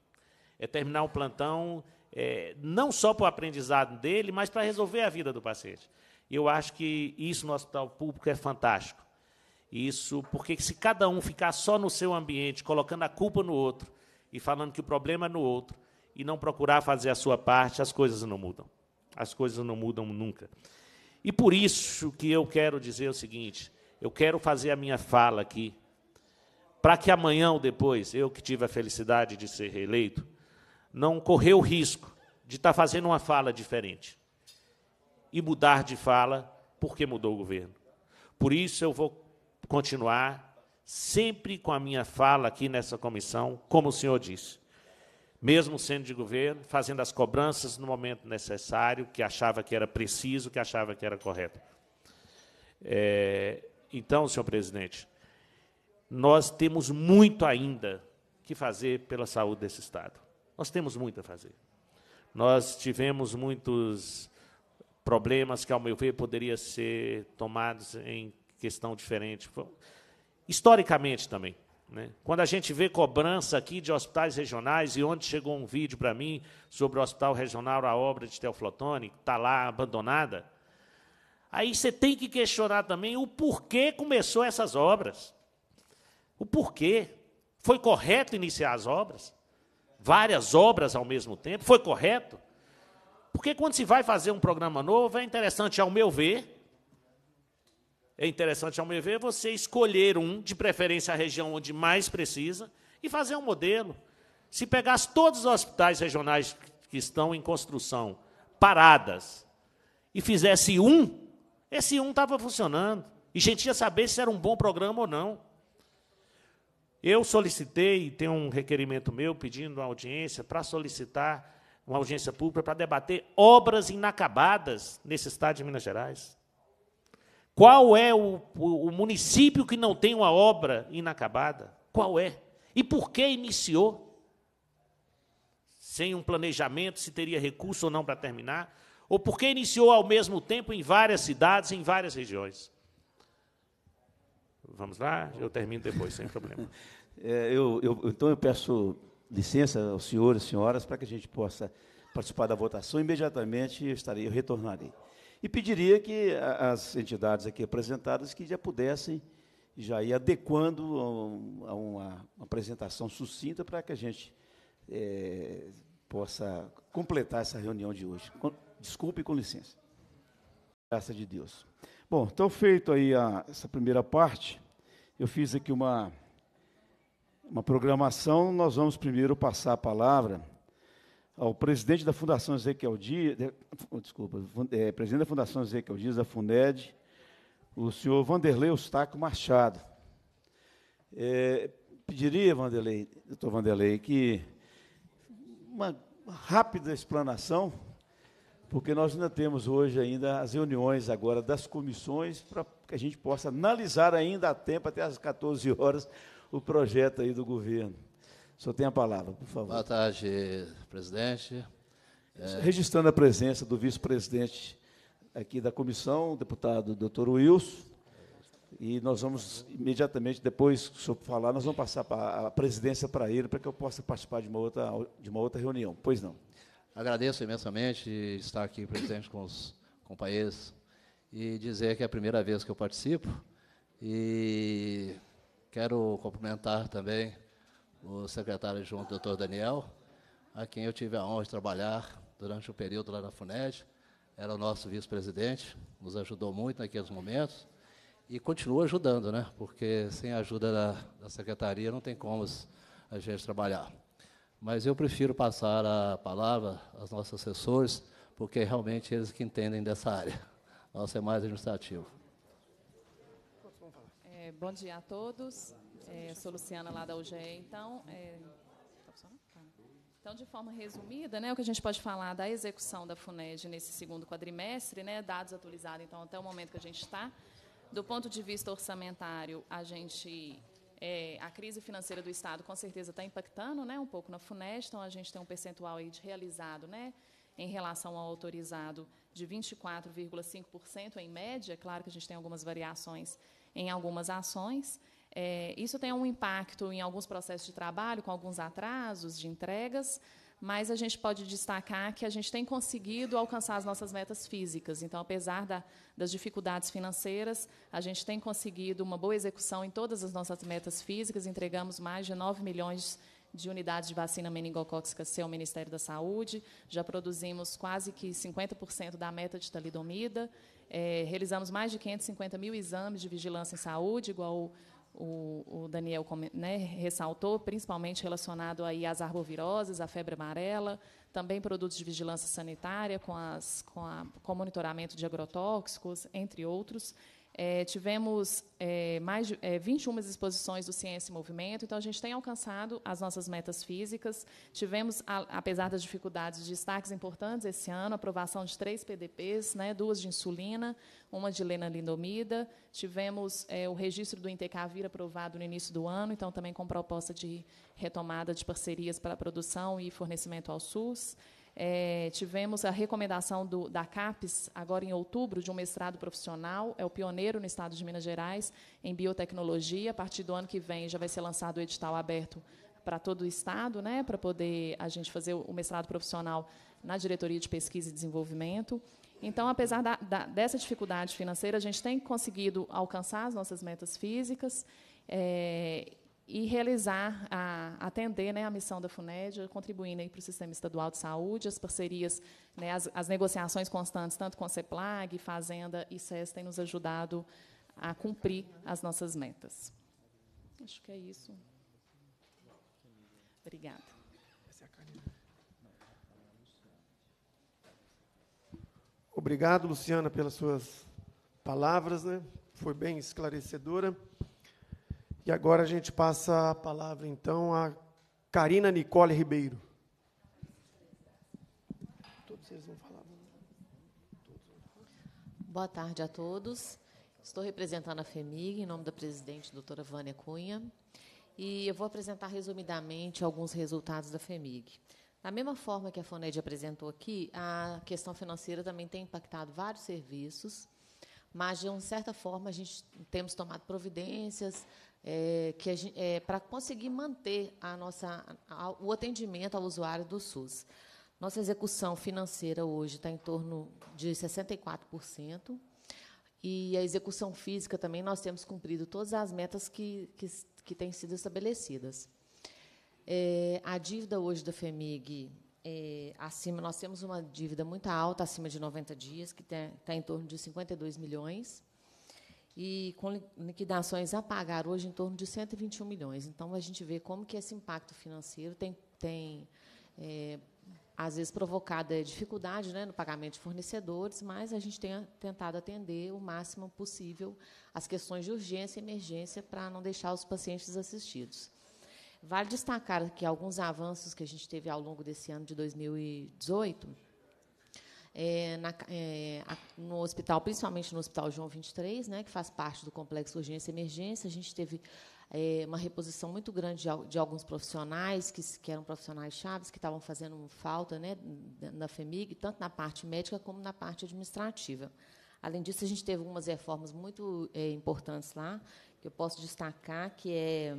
É terminar o plantão é, não só para o aprendizado dele, mas para resolver a vida do paciente. Eu acho que isso no hospital público é fantástico. Isso porque se cada um ficar só no seu ambiente, colocando a culpa no outro e falando que o problema é no outro, e não procurar fazer a sua parte, as coisas não mudam. As coisas não mudam nunca. E por isso que eu quero dizer o seguinte: eu quero fazer a minha fala aqui, para que amanhã ou depois, eu que tive a felicidade de ser reeleito, não correr o risco de estar tá fazendo uma fala diferente e mudar de fala porque mudou o governo. Por isso eu vou continuar sempre com a minha fala aqui nessa comissão, como o senhor disse mesmo sendo de governo, fazendo as cobranças no momento necessário, que achava que era preciso, que achava que era correto. É, então, senhor presidente, nós temos muito ainda que fazer pela saúde desse Estado. Nós temos muito a fazer. Nós tivemos muitos problemas que, ao meu ver, poderiam ser tomados em questão diferente. Historicamente também. Né? Quando a gente vê cobrança aqui de hospitais regionais, e ontem chegou um vídeo para mim sobre o Hospital Regional, a obra de Teoflotone, que está lá abandonada, aí você tem que questionar também o porquê começou essas obras. O porquê. Foi correto iniciar as obras? Várias obras ao mesmo tempo? Foi correto? Porque quando se vai fazer um programa novo, é interessante, ao meu ver, é interessante, ao meu ver, você escolher um, de preferência a região onde mais precisa, e fazer um modelo. Se pegasse todos os hospitais regionais que estão em construção, paradas, e fizesse um, esse um estava funcionando. E a gente ia saber se era um bom programa ou não. Eu solicitei, tem um requerimento meu pedindo uma audiência para solicitar uma audiência pública para debater obras inacabadas nesse estado de Minas Gerais. Qual é o, o, o município que não tem uma obra inacabada? Qual é? E por que iniciou? Sem um planejamento, se teria recurso ou não para terminar? Ou por que iniciou ao mesmo tempo em várias cidades, em várias regiões? Vamos lá? Eu termino depois, sem problema. É, eu, eu, então eu peço licença aos senhores e senhoras para que a gente possa participar da votação imediatamente eu estarei, eu retornarei e pediria que as entidades aqui apresentadas que já pudessem já ir adequando a uma, apresentação sucinta para que a gente é, possa completar essa reunião de hoje. Desculpe com licença. Graça de Deus. Bom, então feito aí a, essa primeira parte, eu fiz aqui uma, uma programação, nós vamos primeiro passar a palavra ao presidente da Fundação Ezequiel Dias, desculpa, é, presidente da Fundação Ezequiel Dias, da FUNED, o senhor Vanderlei Ostaco Machado. É, pediria, Vanderlei, doutor Vanderlei, que uma rápida explanação, porque nós ainda temos hoje ainda as reuniões agora das comissões para que a gente possa analisar ainda a tempo, até às 14 horas, o projeto aí do governo. O senhor tem a palavra, por favor. Boa tarde, presidente. É... Registrando a presença do vice-presidente aqui da comissão, o deputado doutor Wilson, e nós vamos imediatamente, depois que o senhor falar, nós vamos passar a presidência para ele, para que eu possa participar de uma outra, de uma outra reunião. Pois não. Agradeço imensamente estar aqui presente com os companheiros e dizer que é a primeira vez que eu participo e quero cumprimentar também o secretário adjunto, doutor Daniel, a quem eu tive a honra de trabalhar durante o um período lá na FUNED, era o nosso vice-presidente, nos ajudou muito naqueles momentos e continua ajudando, né? porque sem a ajuda da, da secretaria não tem como a gente trabalhar. Mas eu prefiro passar a palavra aos nossos assessores, porque é realmente eles que entendem dessa área. Nossa é mais administrativo. É, bom dia a todos. É, sou Luciana lá da UGE. Então, é... Tá tá. Então, de forma resumida, né, o que a gente pode falar da execução da FUNED nesse segundo quadrimestre, né, dados atualizados, então, até o momento que a gente está. Do ponto de vista orçamentário, a gente é, a crise financeira do Estado com certeza está impactando né, um pouco na FUNED, então a gente tem um percentual aí de realizado né, em relação ao autorizado de 24,5% em média, claro que a gente tem algumas variações em algumas ações, é, isso tem um impacto em alguns processos de trabalho, com alguns atrasos de entregas, mas a gente pode destacar que a gente tem conseguido alcançar as nossas metas físicas. Então, apesar da, das dificuldades financeiras, a gente tem conseguido uma boa execução em todas as nossas metas físicas. Entregamos mais de 9 milhões de unidades de vacina meningocócica C ao Ministério da Saúde, já produzimos quase que 50% da meta de talidomida, é, realizamos mais de 550 mil exames de vigilância em saúde, igual o, o Daniel né, ressaltou, principalmente relacionado aí às arboviroses, à febre amarela, também produtos de vigilância sanitária com, as, com, a, com monitoramento de agrotóxicos, entre outros. É, tivemos é, mais de é, 21 exposições do Ciência e Movimento, então a gente tem alcançado as nossas metas físicas. Tivemos, a, apesar das dificuldades, destaques importantes esse ano: aprovação de três PDPs, né, duas de insulina, uma de lenalidomida. Tivemos é, o registro do Intecavir aprovado no início do ano, então também com proposta de retomada de parcerias para a produção e fornecimento ao SUS. É, tivemos a recomendação do, da CAPES, agora em outubro, de um mestrado profissional, é o pioneiro no estado de Minas Gerais em biotecnologia. A partir do ano que vem já vai ser lançado o edital aberto para todo o estado, né, para poder a gente fazer o mestrado profissional na diretoria de pesquisa e desenvolvimento. Então, apesar da, da, dessa dificuldade financeira, a gente tem conseguido alcançar as nossas metas físicas. É, e realizar, a, atender né, a missão da FUNED, contribuindo aí para o sistema estadual de saúde, as parcerias, né, as, as, negociações constantes, tanto com a CEPLAG, Fazenda e SES, têm nos ajudado a cumprir as nossas metas. Acho que é isso. Obrigada. Obrigado, Luciana, pelas suas palavras. Né? Foi bem esclarecedora. E agora a gente passa a palavra, então, a Karina Nicole Ribeiro. Boa tarde a todos. Estou representando a FEMIG, em nome da presidente, doutora Vânia Cunha, e eu vou apresentar resumidamente alguns resultados da FEMIG. Da mesma forma que a FONED apresentou aqui, a questão financeira também tem impactado vários serviços, mas, de uma certa forma, a gente temos tomado providências, é, é, para conseguir manter a nossa, a, o atendimento ao usuário do SUS. Nossa execução financeira hoje está em torno de 64%. E a execução física também, nós temos cumprido todas as metas que, que, que têm sido estabelecidas. É, a dívida hoje da FEMIG, é, acima, nós temos uma dívida muito alta, acima de 90 dias, que está tá em torno de 52 milhões e com liquidações a pagar hoje em torno de 121 milhões. Então, a gente vê como que esse impacto financeiro tem, tem é, às vezes, provocado é, dificuldade né, no pagamento de fornecedores, mas a gente tem tentado atender o máximo possível as questões de urgência e emergência para não deixar os pacientes assistidos. Vale destacar que alguns avanços que a gente teve ao longo desse ano de 2018, é, na, é, no hospital, principalmente no Hospital João 23, né, que faz parte do complexo urgência e emergência, a gente teve é, uma reposição muito grande de, de alguns profissionais que, que eram profissionais chaves que estavam fazendo falta né, na FEMIG, tanto na parte médica como na parte administrativa. Além disso, a gente teve algumas reformas muito é, importantes lá, que eu posso destacar, que é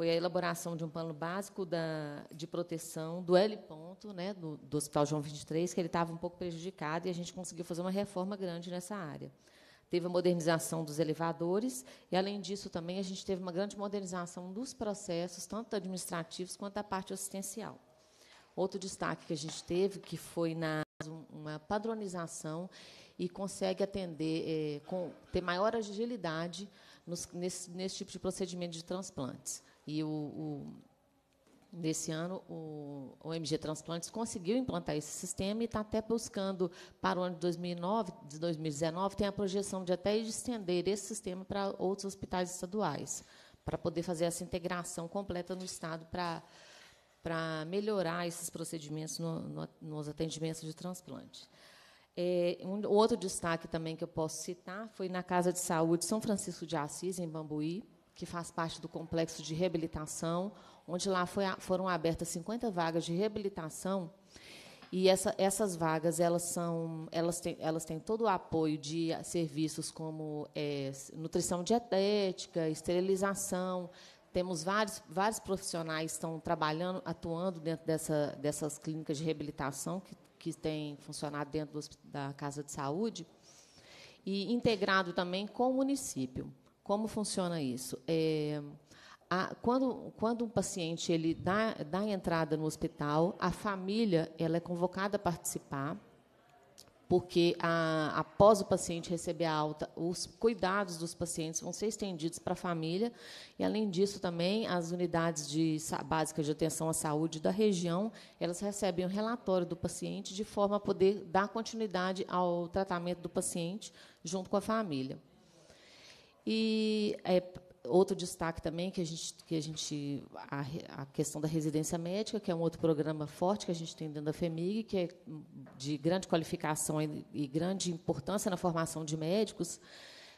foi a elaboração de um plano básico da, de proteção do L ponto, né, do, do Hospital João 23, que ele estava um pouco prejudicado e a gente conseguiu fazer uma reforma grande nessa área. Teve a modernização dos elevadores e, além disso, também a gente teve uma grande modernização dos processos, tanto administrativos quanto da parte assistencial. Outro destaque que a gente teve, que foi na uma padronização e consegue atender, é, com, ter maior agilidade nos, nesse, nesse tipo de procedimento de transplantes. E o, o Nesse ano, o OMG Transplantes conseguiu implantar esse sistema e está até buscando, para o ano de 2009, de 2019, tem a projeção de até estender esse sistema para outros hospitais estaduais, para poder fazer essa integração completa no Estado, para, para melhorar esses procedimentos no, no, nos atendimentos de transplante. É, um outro destaque também que eu posso citar foi na Casa de Saúde São Francisco de Assis, em Bambuí, que faz parte do complexo de reabilitação, onde lá foi, foram abertas 50 vagas de reabilitação e essa, essas vagas elas são elas têm, elas têm todo o apoio de serviços como é, nutrição dietética, esterilização. Temos vários, vários profissionais que estão trabalhando, atuando dentro dessa, dessas clínicas de reabilitação que, que têm funcionado dentro do, da Casa de Saúde e integrado também com o município. Como funciona isso? É, a, quando, quando um paciente ele dá, dá entrada no hospital, a família ela é convocada a participar, porque a, após o paciente receber a alta, os cuidados dos pacientes vão ser estendidos para a família e, além disso, também as unidades de, básicas de atenção à saúde da região elas recebem o um relatório do paciente de forma a poder dar continuidade ao tratamento do paciente junto com a família. E é, outro destaque também que a gente que a gente a, a, questão da residência médica que é um outro programa forte que a gente tem dentro da FEMIG que é de grande qualificação e, e grande importância na formação de médicos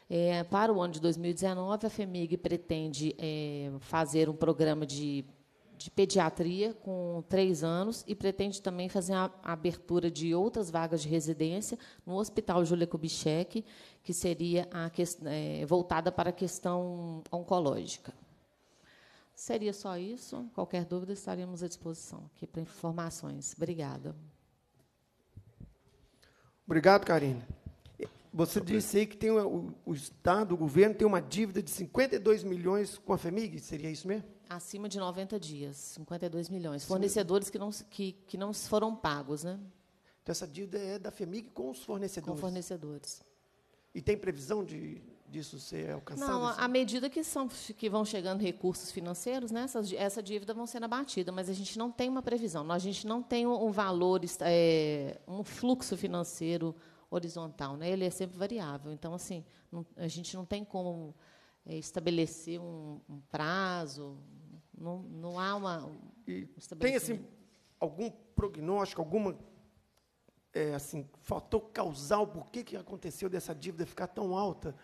é, para o ano de 2019 a FEMIG pretende é, fazer um programa de de pediatria com três anos e pretende também fazer a abertura de outras vagas de residência no Hospital Júlia Kubitschek, que seria a, é, voltada para a questão oncológica. Seria só isso. Qualquer dúvida, estaremos à disposição aqui para informações. Obrigada. Obrigado, Karina. Você disse aí que tem o, o Estado, o governo, tem uma dívida de 52 milhões com a FEMIG, seria isso mesmo? acima de 90 dias, 52 milhões. Fornecedores que não, que, que não foram pagos, né? Então, essa dívida é da FEMIG com os fornecedores? Com fornecedores. E tem previsão de, disso ser alcançado? Não, assim? à medida que, são, que vão chegando recursos financeiros, né, essa, essa dívida vão sendo abatida, mas a gente não tem uma previsão, a gente não tem um valor, é, um fluxo financeiro horizontal, né? ele é sempre variável. Então, assim, não, a gente não tem como é, estabelecer um, um prazo, não, não há uma. tem assim, algum prognóstico, alguma. É, assim, faltou causal, por que, que aconteceu dessa dívida ficar tão alta?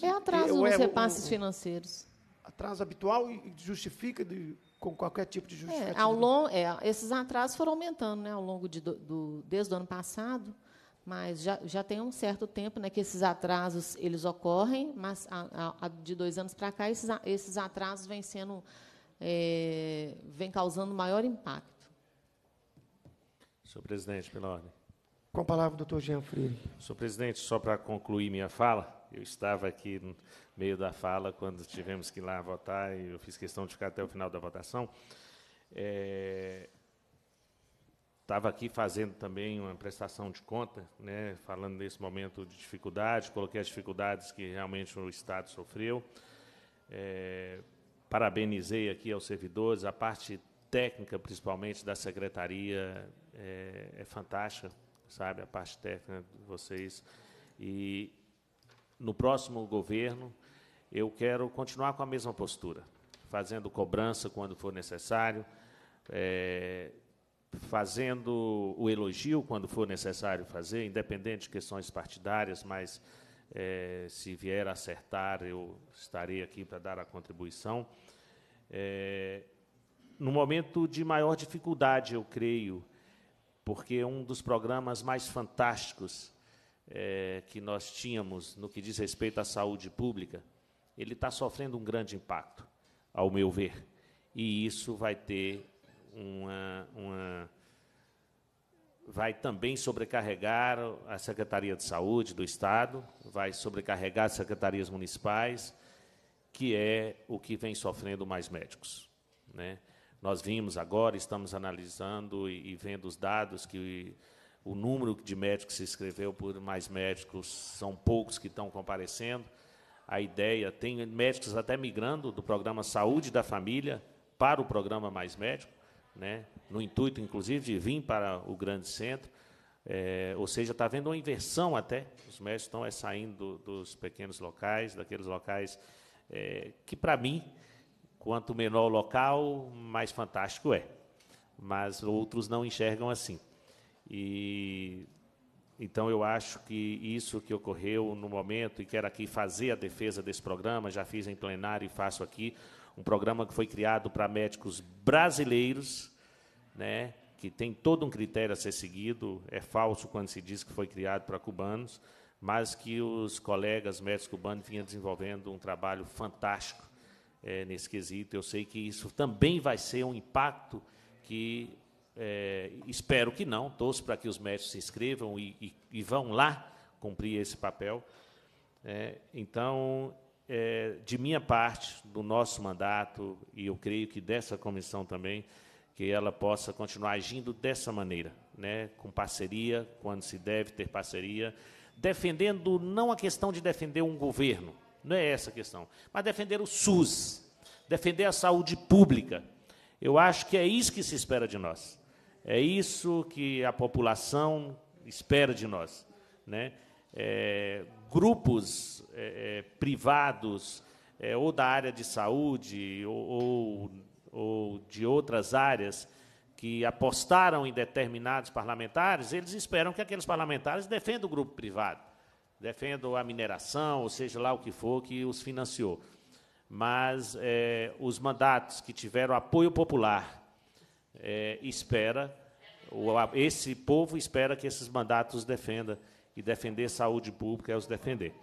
É, é atraso nos é, repasses um, financeiros. Atraso habitual e justifica de, com qualquer tipo de é, justificativa. É, ao longo, é, esses atrasos foram aumentando né, ao longo de, do, desde o ano passado mas já, já tem um certo tempo né, que esses atrasos eles ocorrem, mas a, a, de dois anos para cá esses, esses atrasos vêm sendo é, vem causando maior impacto. Senhor presidente, pela ordem. Com a palavra, doutor Jean Freire. Senhor presidente, só para concluir minha fala, eu estava aqui no meio da fala quando tivemos que ir lá votar e eu fiz questão de ficar até o final da votação. É, Estava aqui fazendo também uma prestação de conta, né, falando nesse momento de dificuldade, coloquei as dificuldades que realmente o Estado sofreu. É, parabenizei aqui aos servidores, a parte técnica, principalmente da secretaria, é, é fantástica, sabe, a parte técnica de vocês. E no próximo governo, eu quero continuar com a mesma postura, fazendo cobrança quando for necessário. É, fazendo o elogio quando for necessário fazer, independente de questões partidárias, mas é, se vier a acertar, eu estarei aqui para dar a contribuição. É, no momento de maior dificuldade, eu creio, porque é um dos programas mais fantásticos é, que nós tínhamos no que diz respeito à saúde pública, ele está sofrendo um grande impacto, ao meu ver. E isso vai ter uma, uma vai também sobrecarregar a Secretaria de Saúde do Estado, vai sobrecarregar as secretarias municipais, que é o que vem sofrendo mais médicos. Né? Nós vimos agora, estamos analisando e, e vendo os dados que o número de médicos que se inscreveu por mais médicos são poucos que estão comparecendo. A ideia tem médicos até migrando do programa Saúde da Família para o programa Mais Médico né? no intuito, inclusive, de vir para o grande centro. É, ou seja, está havendo uma inversão até. Os mestres estão é, saindo do, dos pequenos locais, daqueles locais é, que, para mim, quanto menor o local, mais fantástico é. Mas outros não enxergam assim. E então eu acho que isso que ocorreu no momento e quero aqui fazer a defesa desse programa, já fiz em plenário e faço aqui um programa que foi criado para médicos brasileiros, né, que tem todo um critério a ser seguido. É falso quando se diz que foi criado para cubanos, mas que os colegas médicos cubanos vinham desenvolvendo um trabalho fantástico é, nesse quesito. Eu sei que isso também vai ser um impacto que é, espero que não, torço para que os médicos se inscrevam e, e, e vão lá cumprir esse papel. É, então, é, de minha parte, do nosso mandato, e eu creio que dessa comissão também, que ela possa continuar agindo dessa maneira, né, com parceria, quando se deve ter parceria, defendendo não a questão de defender um governo, não é essa a questão, mas defender o SUS, defender a saúde pública. Eu acho que é isso que se espera de nós. É isso que a população espera de nós, né? É, grupos é, é, privados, é, ou da área de saúde, ou, ou, ou de outras áreas, que apostaram em determinados parlamentares, eles esperam que aqueles parlamentares defendam o grupo privado, defendam a mineração, ou seja lá o que for que os financiou. Mas é, os mandatos que tiveram apoio popular é, espera, esse povo espera que esses mandatos defendam e defender saúde pública é os defender.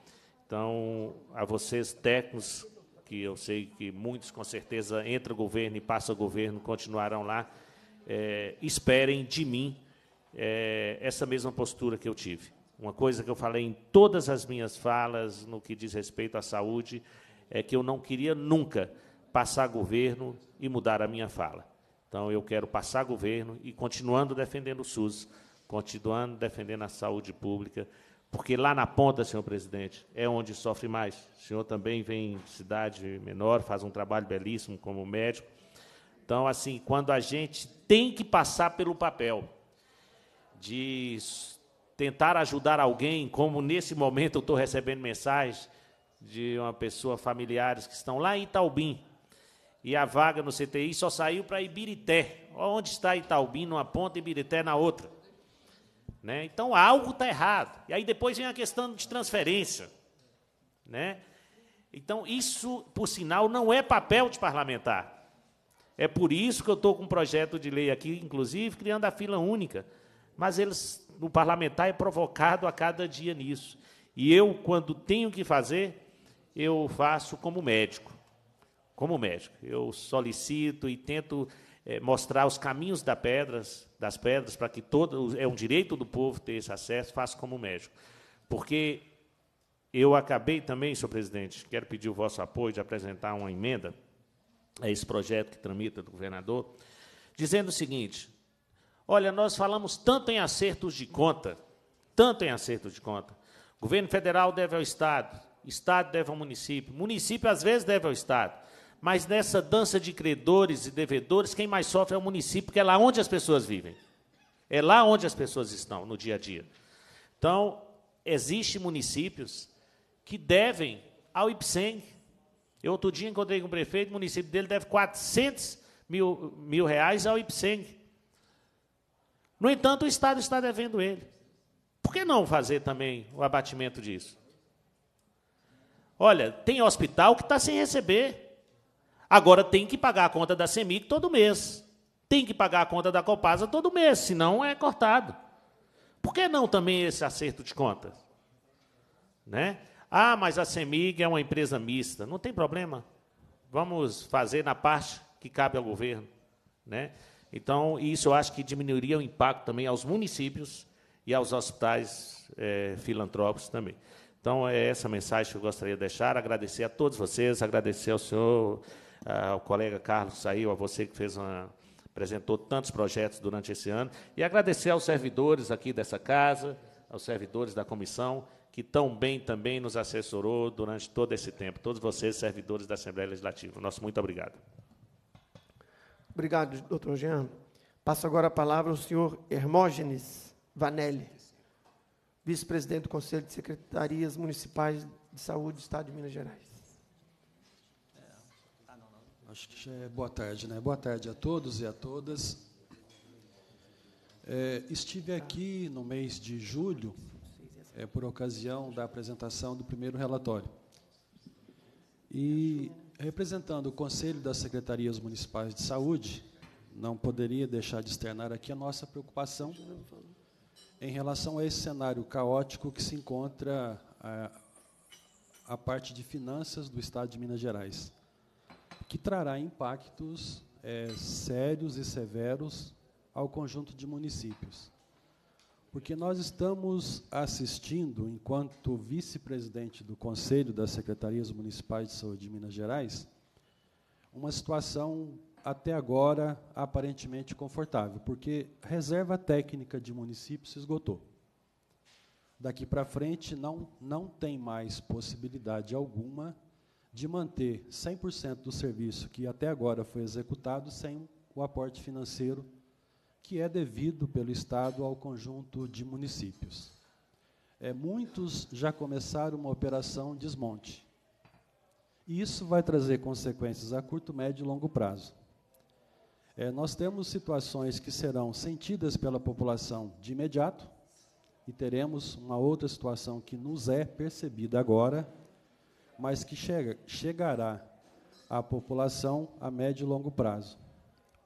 Então, a vocês, técnicos, que eu sei que muitos, com certeza, entra governo e passa governo, continuarão lá, é, esperem de mim é, essa mesma postura que eu tive. Uma coisa que eu falei em todas as minhas falas no que diz respeito à saúde é que eu não queria nunca passar governo e mudar a minha fala. Então, eu quero passar governo e continuando defendendo o SUS, continuando defendendo a saúde pública, porque lá na ponta, senhor presidente, é onde sofre mais. O senhor também vem de cidade menor, faz um trabalho belíssimo como médico. Então, assim, quando a gente tem que passar pelo papel de tentar ajudar alguém, como nesse momento eu estou recebendo mensagens de uma pessoa, familiares que estão lá em Itaubim, e a vaga no CTI só saiu para Ibirité. Onde está Itaubim, numa ponta, e Ibirité na outra. Né? Então algo está errado. E aí depois vem a questão de transferência. Né? Então, isso, por sinal, não é papel de parlamentar. É por isso que eu estou com um projeto de lei aqui, inclusive, criando a fila única. Mas eles, no parlamentar é provocado a cada dia nisso. E eu, quando tenho que fazer, eu faço como médico. Como médico. Eu solicito e tento é, mostrar os caminhos da pedras, das pedras, para que todo é um direito do povo ter esse acesso, faça como médico. Porque eu acabei também, senhor presidente, quero pedir o vosso apoio de apresentar uma emenda a esse projeto que tramita do governador, dizendo o seguinte: olha, nós falamos tanto em acertos de conta, tanto em acertos de conta. governo federal deve ao Estado, Estado deve ao município, município às vezes deve ao Estado mas nessa dança de credores e devedores, quem mais sofre é o município, porque é lá onde as pessoas vivem. É lá onde as pessoas estão no dia a dia. Então, existem municípios que devem ao IPSEM. Eu outro dia encontrei com o prefeito, o município dele deve 400 mil, mil reais ao IPSEM. No entanto, o Estado está devendo ele. Por que não fazer também o abatimento disso? Olha, tem hospital que está sem receber. Agora tem que pagar a conta da CEMIC todo mês. Tem que pagar a conta da Copasa todo mês, senão é cortado. Por que não também esse acerto de contas? Né? Ah, mas a CEMIG é uma empresa mista. Não tem problema. Vamos fazer na parte que cabe ao governo. Né? Então, isso eu acho que diminuiria o impacto também aos municípios e aos hospitais é, filantrópicos também. Então, é essa mensagem que eu gostaria de deixar. Agradecer a todos vocês, agradecer ao senhor ao ah, colega Carlos Saiu, a você que fez uma, apresentou tantos projetos durante esse ano, e agradecer aos servidores aqui dessa casa, aos servidores da comissão, que tão bem também nos assessorou durante todo esse tempo. Todos vocês, servidores da Assembleia Legislativa. Nosso muito obrigado. Obrigado, doutor Jean. Passo agora a palavra ao senhor Hermógenes Vanelli, vice-presidente do Conselho de Secretarias Municipais de Saúde do Estado de Minas Gerais. Acho que já é boa tarde, né? Boa tarde a todos e a todas. É, estive aqui no mês de julho, é, por ocasião da apresentação do primeiro relatório. E, representando o Conselho das Secretarias Municipais de Saúde, não poderia deixar de externar aqui a nossa preocupação em relação a esse cenário caótico que se encontra a, é, a parte de finanças do Estado de Minas Gerais que trará impactos é, sérios e severos ao conjunto de municípios. Porque nós estamos assistindo, enquanto vice-presidente do Conselho das Secretarias Municipais de Saúde de Minas Gerais, uma situação até agora aparentemente confortável, porque reserva técnica de municípios se esgotou. Daqui para frente não, não tem mais possibilidade alguma de manter 100% do serviço que até agora foi executado sem o aporte financeiro que é devido pelo Estado ao conjunto de municípios. É, muitos já começaram uma operação desmonte. E isso vai trazer consequências a curto, médio e longo prazo. É, nós temos situações que serão sentidas pela população de imediato, e teremos uma outra situação que nos é percebida agora mas que chega, chegará à população a médio e longo prazo.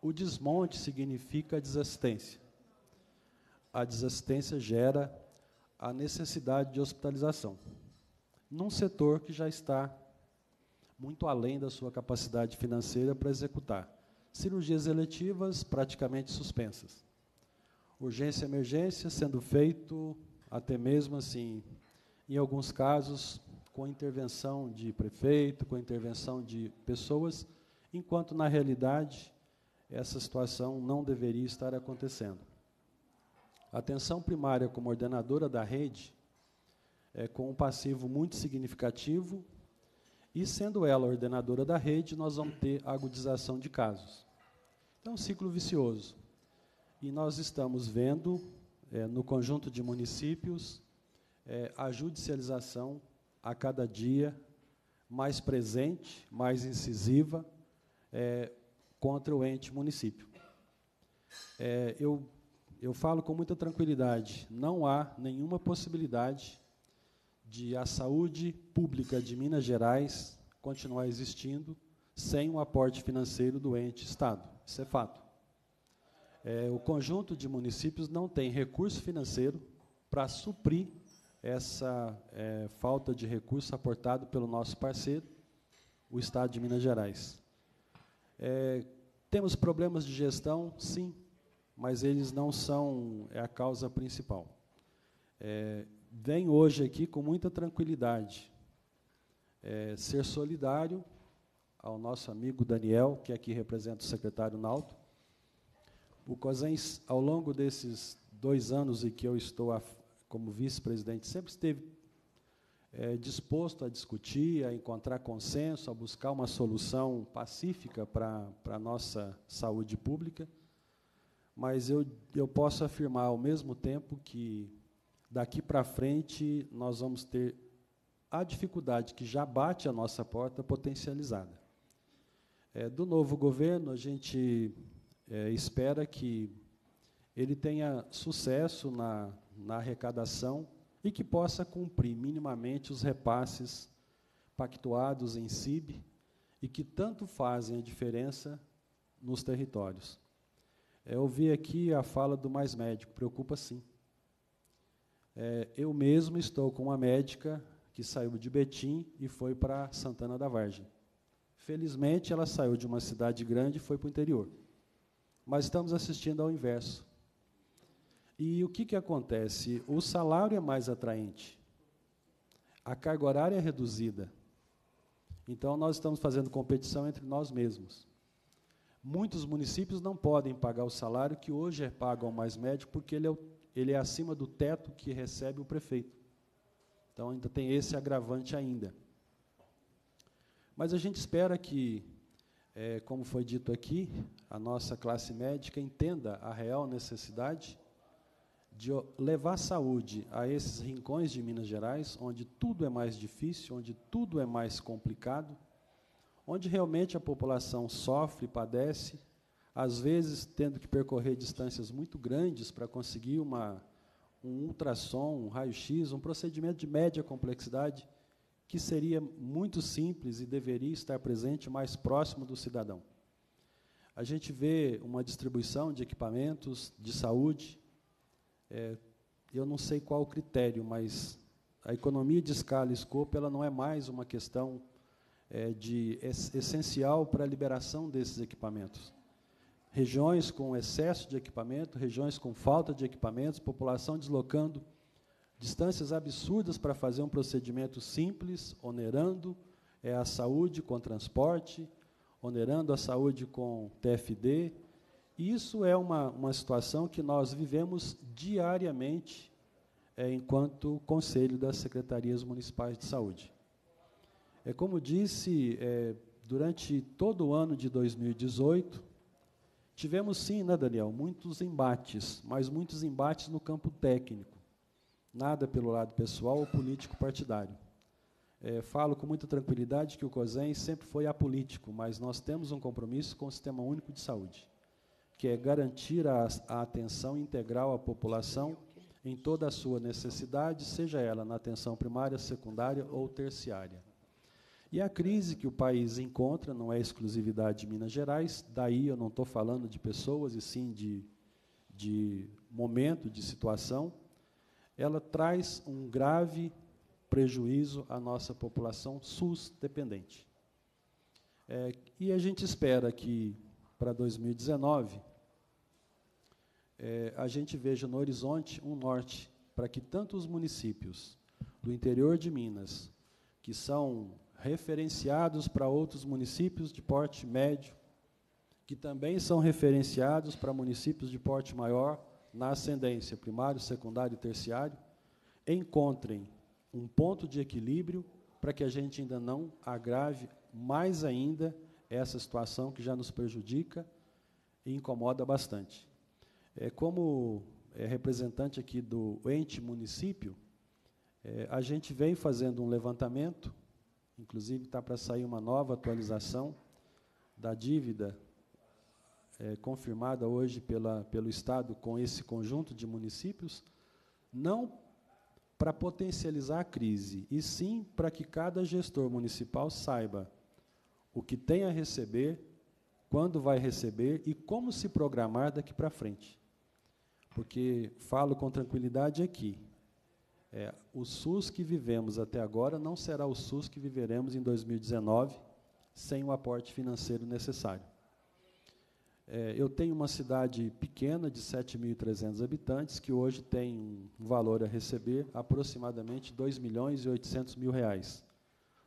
O desmonte significa a desassistência. A desassistência gera a necessidade de hospitalização num setor que já está muito além da sua capacidade financeira para executar. Cirurgias eletivas praticamente suspensas. Urgência e emergência sendo feito até mesmo assim, em alguns casos, com a intervenção de prefeito, com a intervenção de pessoas, enquanto na realidade essa situação não deveria estar acontecendo. A atenção primária como ordenadora da rede é com um passivo muito significativo e sendo ela ordenadora da rede, nós vamos ter agudização de casos. Então, é um ciclo vicioso. E nós estamos vendo, é, no conjunto de municípios, é, a judicialização a cada dia mais presente, mais incisiva é, contra o ente município. É, eu, eu falo com muita tranquilidade: não há nenhuma possibilidade de a saúde pública de Minas Gerais continuar existindo sem o aporte financeiro do ente Estado. Isso é fato. É, o conjunto de municípios não tem recurso financeiro para suprir essa é, falta de recurso aportado pelo nosso parceiro, o Estado de Minas Gerais. É, temos problemas de gestão, sim, mas eles não são é a causa principal. É, eh, vem hoje aqui com muita tranquilidade é, ser solidário ao nosso amigo Daniel, que aqui representa o secretário Naldo. O COSENS, ao longo desses dois anos em que eu estou a como vice-presidente, sempre esteve é, disposto a discutir, a encontrar consenso, a buscar uma solução pacífica para a nossa saúde pública, mas eu, eu posso afirmar ao mesmo tempo que daqui para frente nós vamos ter a dificuldade que já bate a nossa porta potencializada. É, do novo governo, a gente é, espera que ele tenha sucesso na na arrecadação e que possa cumprir minimamente os repasses pactuados em CIB e que tanto fazem a diferença nos territórios. É, eu ouvi aqui a fala do mais médico, preocupa sim. É, eu mesmo estou com uma médica que saiu de Betim e foi para Santana da Vargem. Felizmente, ela saiu de uma cidade grande e foi para o interior. Mas estamos assistindo ao inverso. E o que, que acontece? O salário é mais atraente, a carga horária é reduzida. Então, nós estamos fazendo competição entre nós mesmos. Muitos municípios não podem pagar o salário que hoje é pago ao mais médico, porque ele é, o, ele é acima do teto que recebe o prefeito. Então, ainda tem esse agravante ainda. Mas a gente espera que, é, como foi dito aqui, a nossa classe médica entenda a real necessidade de levar saúde a esses rincões de Minas Gerais, onde tudo é mais difícil, onde tudo é mais complicado, onde realmente a população sofre, padece, às vezes tendo que percorrer distâncias muito grandes para conseguir uma, um ultrassom, um raio-x, um procedimento de média complexidade que seria muito simples e deveria estar presente mais próximo do cidadão. A gente vê uma distribuição de equipamentos de saúde é, eu não sei qual o critério, mas a economia de escala e escopo ela não é mais uma questão é, de essencial para a liberação desses equipamentos. Regiões com excesso de equipamento, regiões com falta de equipamentos, população deslocando distâncias absurdas para fazer um procedimento simples, onerando é, a saúde com transporte, onerando a saúde com TFD, isso é uma, uma situação que nós vivemos diariamente é, enquanto Conselho das Secretarias Municipais de Saúde. É como disse, é, durante todo o ano de 2018, tivemos sim, né, Daniel, muitos embates, mas muitos embates no campo técnico, nada pelo lado pessoal ou político-partidário. É, falo com muita tranquilidade que o COSEN sempre foi apolítico, mas nós temos um compromisso com o Sistema Único de Saúde que é garantir a, a atenção integral à população em toda a sua necessidade, seja ela na atenção primária, secundária ou terciária. E a crise que o país encontra não é exclusividade de Minas Gerais, daí eu não estou falando de pessoas, e sim de, de momento, de situação. Ela traz um grave prejuízo à nossa população SUS dependente. É, e a gente espera que para 2019, é, a gente veja no horizonte um norte para que tanto os municípios do interior de Minas, que são referenciados para outros municípios de porte médio, que também são referenciados para municípios de porte maior na ascendência primário, secundário e terciário, encontrem um ponto de equilíbrio para que a gente ainda não agrave mais ainda essa situação que já nos prejudica e incomoda bastante. É, como é, representante aqui do ente município, é, a gente vem fazendo um levantamento, inclusive está para sair uma nova atualização da dívida é, confirmada hoje pela, pelo Estado com esse conjunto de municípios, não para potencializar a crise, e sim para que cada gestor municipal saiba o que tem a receber, quando vai receber e como se programar daqui para frente. Porque falo com tranquilidade aqui, é, o SUS que vivemos até agora não será o SUS que viveremos em 2019 sem o aporte financeiro necessário. É, eu tenho uma cidade pequena de 7.300 habitantes que hoje tem um valor a receber aproximadamente 2 milhões e 800 mil reais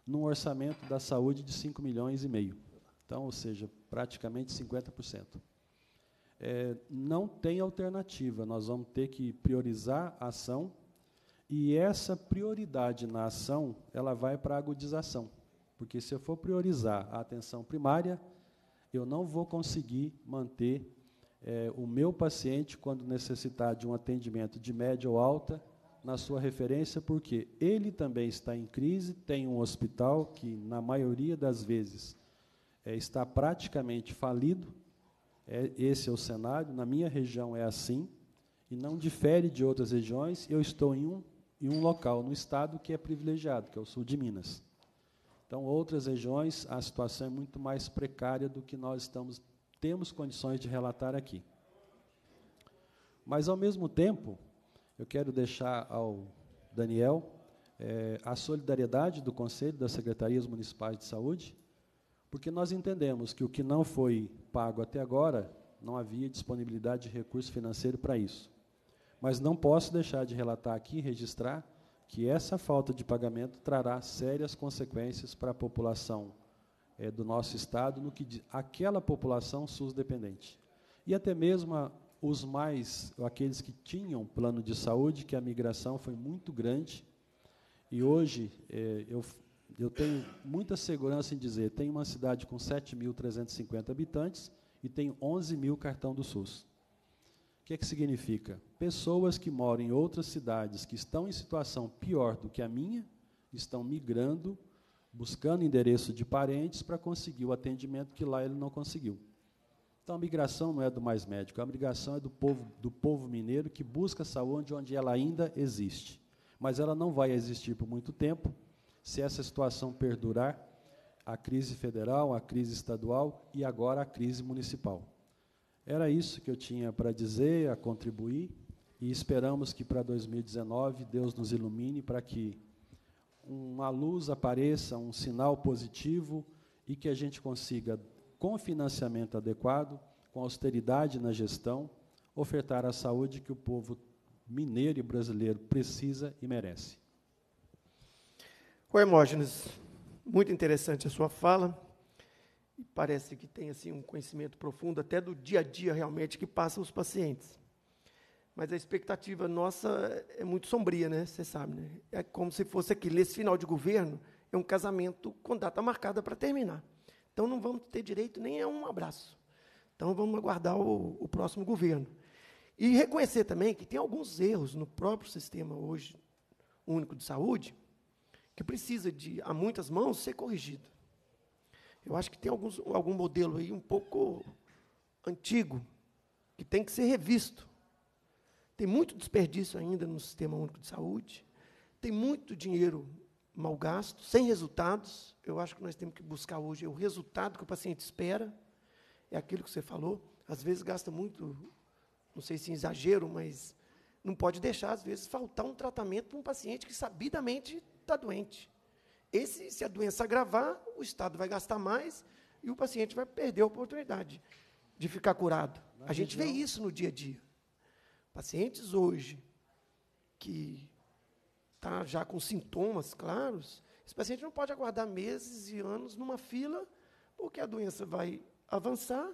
num orçamento da saúde de 5 milhões e meio. Então, ou seja, praticamente 50%. É, não tem alternativa, nós vamos ter que priorizar a ação e essa prioridade na ação, ela vai para a agudização. Porque se eu for priorizar a atenção primária, eu não vou conseguir manter é, o meu paciente, quando necessitar de um atendimento de média ou alta, na sua referência, porque ele também está em crise, tem um hospital que, na maioria das vezes, é, está praticamente falido. É, esse é o cenário. Na minha região é assim, e não difere de outras regiões. Eu estou em um, em um local, no estado, que é privilegiado, que é o sul de Minas. Então, outras regiões, a situação é muito mais precária do que nós estamos, temos condições de relatar aqui. Mas, ao mesmo tempo, eu quero deixar ao Daniel é, a solidariedade do Conselho das Secretarias Municipais de Saúde, porque nós entendemos que o que não foi pago até agora não havia disponibilidade de recurso financeiro para isso. Mas não posso deixar de relatar aqui e registrar que essa falta de pagamento trará sérias consequências para a população é, do nosso Estado, no que diz aquela população SUS dependente. E até mesmo a os mais, aqueles que tinham plano de saúde, que a migração foi muito grande. E hoje é, eu, eu tenho muita segurança em dizer, tem uma cidade com 7.350 habitantes e tem 11 mil cartão do SUS. O que, é que significa? Pessoas que moram em outras cidades que estão em situação pior do que a minha, estão migrando, buscando endereço de parentes para conseguir o atendimento que lá ele não conseguiu. Então a migração não é do mais médico, a migração é do povo, do povo mineiro que busca saúde onde ela ainda existe. Mas ela não vai existir por muito tempo se essa situação perdurar a crise federal, a crise estadual e agora a crise municipal. Era isso que eu tinha para dizer, a contribuir, e esperamos que para 2019 Deus nos ilumine para que uma luz apareça, um sinal positivo e que a gente consiga com financiamento adequado, com austeridade na gestão, ofertar a saúde que o povo mineiro e brasileiro precisa e merece. O Hermógenes, muito interessante a sua fala. Parece que tem assim um conhecimento profundo até do dia a dia realmente que passam os pacientes. Mas a expectativa nossa é muito sombria, né? Você sabe, né? É como se fosse aquilo. Esse final de governo é um casamento com data marcada para terminar. Então não vamos ter direito nem a um abraço. Então vamos aguardar o, o próximo governo. E reconhecer também que tem alguns erros no próprio sistema hoje único de saúde que precisa de, a muitas mãos, ser corrigido. Eu acho que tem alguns, algum modelo aí um pouco antigo que tem que ser revisto. Tem muito desperdício ainda no sistema único de saúde. Tem muito dinheiro mal gasto, sem resultados. Eu acho que nós temos que buscar hoje o resultado que o paciente espera, é aquilo que você falou. Às vezes gasta muito, não sei se é exagero, mas não pode deixar, às vezes, faltar um tratamento para um paciente que sabidamente está doente. Esse, se a doença agravar, o Estado vai gastar mais e o paciente vai perder a oportunidade de ficar curado. Na a região. gente vê isso no dia a dia. Pacientes hoje que está já com sintomas claros, esse paciente não pode aguardar meses e anos numa fila, porque a doença vai avançar,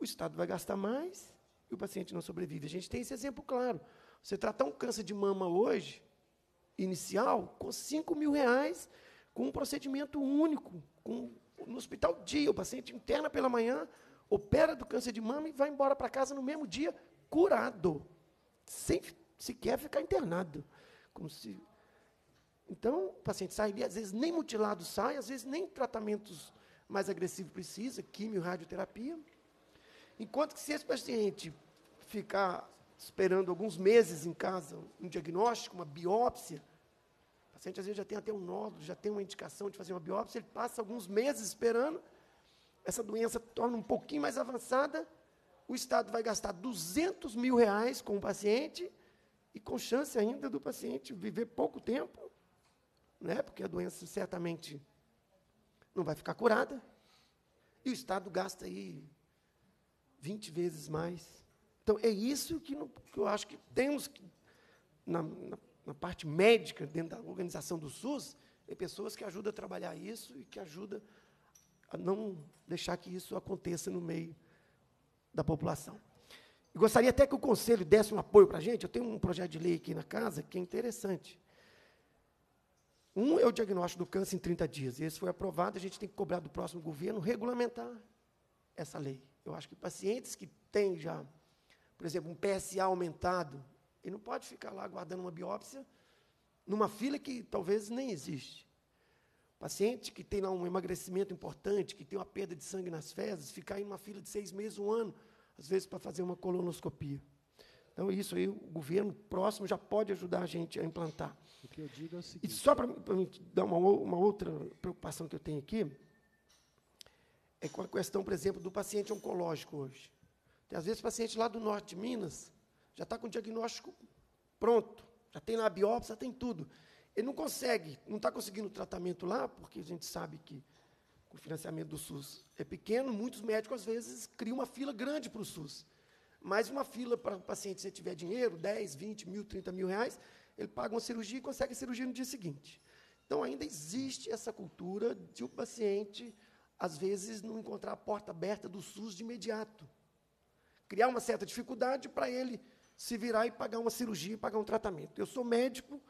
o Estado vai gastar mais e o paciente não sobrevive. A gente tem esse exemplo claro. Você tratar um câncer de mama hoje, inicial, com 5 mil reais, com um procedimento único, com, no hospital dia, o paciente interna pela manhã, opera do câncer de mama e vai embora para casa no mesmo dia, curado, sem sequer ficar internado. Como se... Então, o paciente sai, às vezes nem mutilado sai, às vezes nem tratamentos mais agressivos precisa, quimio, radioterapia. Enquanto que se esse paciente ficar esperando alguns meses em casa um diagnóstico, uma biópsia, o paciente às vezes já tem até um nódulo, já tem uma indicação de fazer uma biópsia, ele passa alguns meses esperando, essa doença torna um pouquinho mais avançada, o Estado vai gastar 200 mil reais com o paciente e com chance ainda do paciente viver pouco tempo, né? porque a doença certamente não vai ficar curada, e o Estado gasta aí 20 vezes mais. Então, é isso que, que eu acho que temos, que, na, na, na parte médica, dentro da organização do SUS, tem pessoas que ajudam a trabalhar isso e que ajudam a não deixar que isso aconteça no meio da população. Eu gostaria até que o conselho desse um apoio para a gente. Eu tenho um projeto de lei aqui na casa que é interessante. Um é o diagnóstico do câncer em 30 dias. Esse foi aprovado, a gente tem que cobrar do próximo governo regulamentar essa lei. Eu acho que pacientes que têm já, por exemplo, um PSA aumentado, ele não pode ficar lá aguardando uma biópsia numa fila que talvez nem existe. Paciente que tem lá um emagrecimento importante, que tem uma perda de sangue nas fezes, ficar em uma fila de seis meses, um ano, às vezes para fazer uma colonoscopia. Então, isso aí, o governo próximo já pode ajudar a gente a implantar. O que eu digo é o seguinte. E só para dar uma, uma outra preocupação que eu tenho aqui, é com a questão, por exemplo, do paciente oncológico hoje. Tem, às vezes, paciente lá do norte de Minas já está com o diagnóstico pronto, já tem lá a biópsia, tem tudo. Ele não consegue, não está conseguindo tratamento lá, porque a gente sabe que o financiamento do SUS é pequeno, muitos médicos, às vezes, criam uma fila grande para o SUS. Mas uma fila para o paciente, se ele tiver dinheiro, 10, 20 mil, 30 mil reais, ele paga uma cirurgia e consegue a cirurgia no dia seguinte. Então, ainda existe essa cultura de o paciente, às vezes, não encontrar a porta aberta do SUS de imediato. Criar uma certa dificuldade para ele se virar e pagar uma cirurgia, pagar um tratamento. Eu sou médico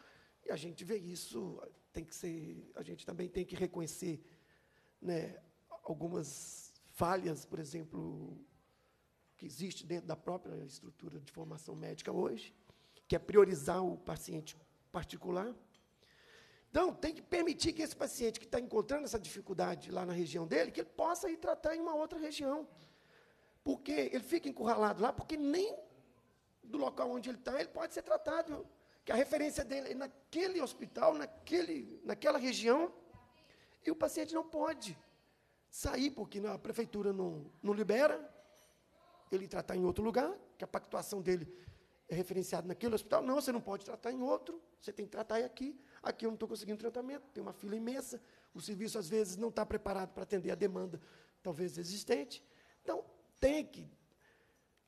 e a gente vê isso, tem que ser, a gente também tem que reconhecer né, algumas falhas, por exemplo, que existe dentro da própria estrutura de formação médica hoje, que é priorizar o paciente particular. Então, tem que permitir que esse paciente que está encontrando essa dificuldade lá na região dele, que ele possa ir tratar em uma outra região. Porque ele fica encurralado lá, porque nem do local onde ele está ele pode ser tratado. Que a referência dele é naquele hospital, naquele, naquela região, e o paciente não pode sair, porque a prefeitura não, não libera, ele tratar em outro lugar, que a pactuação dele é referenciada naquele hospital. Não, você não pode tratar em outro, você tem que tratar aqui. Aqui eu não estou conseguindo tratamento, tem uma fila imensa, o serviço às vezes não está preparado para atender a demanda, talvez existente. Então, tem que,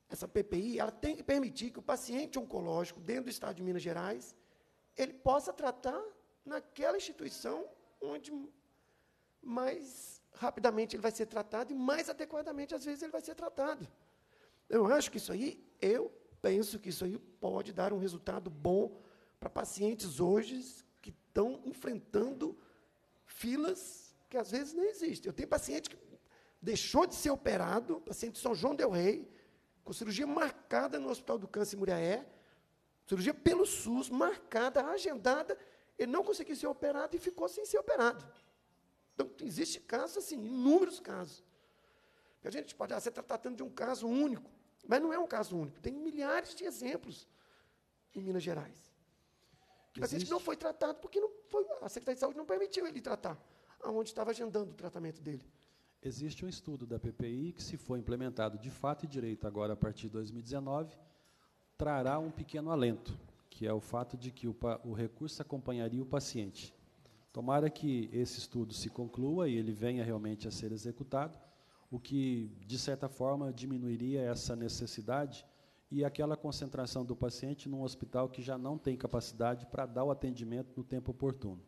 essa PPI, ela tem que permitir que o paciente oncológico, dentro do Estado de Minas Gerais, ele possa tratar naquela instituição onde mais rapidamente ele vai ser tratado e mais adequadamente, às vezes, ele vai ser tratado. Eu acho que isso aí, eu penso que isso aí pode dar um resultado bom para pacientes hoje que estão enfrentando filas que às vezes nem existem. Eu tenho paciente que deixou de ser operado, paciente de São João Del Rey, com cirurgia marcada no Hospital do Câncer em Muriaé, cirurgia pelo SUS, marcada, agendada, ele não conseguiu ser operado e ficou sem ser operado. Então, existe casos assim, inúmeros casos. A gente pode, ah, você está tratando de um caso único, mas não é um caso único. Tem milhares de exemplos em Minas Gerais. O tipo paciente assim, não foi tratado porque não foi, a Secretaria de Saúde não permitiu ele tratar, aonde estava agendando o tratamento dele. Existe um estudo da PPI que, se for implementado de fato e direito agora a partir de 2019, trará um pequeno alento, que é o fato de que o, o recurso acompanharia o paciente. Tomara que esse estudo se conclua e ele venha realmente a ser executado, o que, de certa forma, diminuiria essa necessidade e aquela concentração do paciente num hospital que já não tem capacidade para dar o atendimento no tempo oportuno.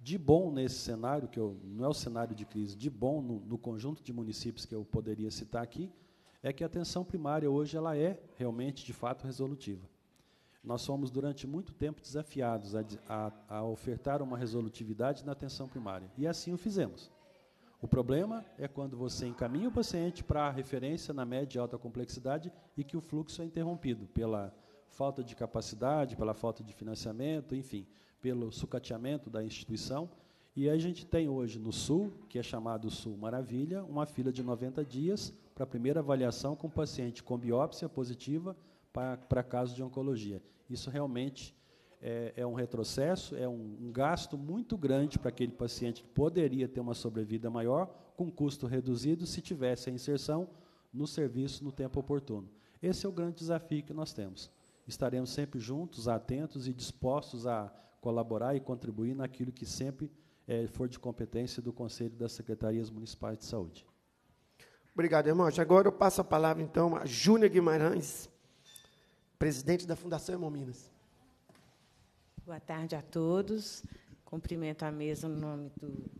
De bom nesse cenário, que eu, não é o cenário de crise, de bom no, no, conjunto de municípios que eu poderia citar aqui, é que a atenção primária hoje ela é realmente, de fato, resolutiva nós somos durante muito tempo desafiados a, a, a, ofertar uma resolutividade na atenção primária. E assim o fizemos. O problema é quando você encaminha o paciente para a referência na média e alta complexidade e que o fluxo é interrompido pela falta de capacidade, pela falta de financiamento, enfim, pelo sucateamento da instituição. E a gente tem hoje no Sul, que é chamado Sul Maravilha, uma fila de 90 dias para a primeira avaliação com paciente com biópsia positiva, para casos de oncologia. Isso realmente é, é um retrocesso, é um, um gasto muito grande para aquele paciente que poderia ter uma sobrevida maior, com custo reduzido, se tivesse a inserção no serviço no tempo oportuno. Esse é o grande desafio que nós temos. Estaremos sempre juntos, atentos e dispostos a colaborar e contribuir naquilo que sempre é, for de competência do Conselho das Secretarias Municipais de Saúde. Obrigado, irmão. Agora eu passo a palavra, então, a Júnior Guimarães, presidente da Fundação Hemominas. Boa tarde a todos. Cumprimento a mesa no nome do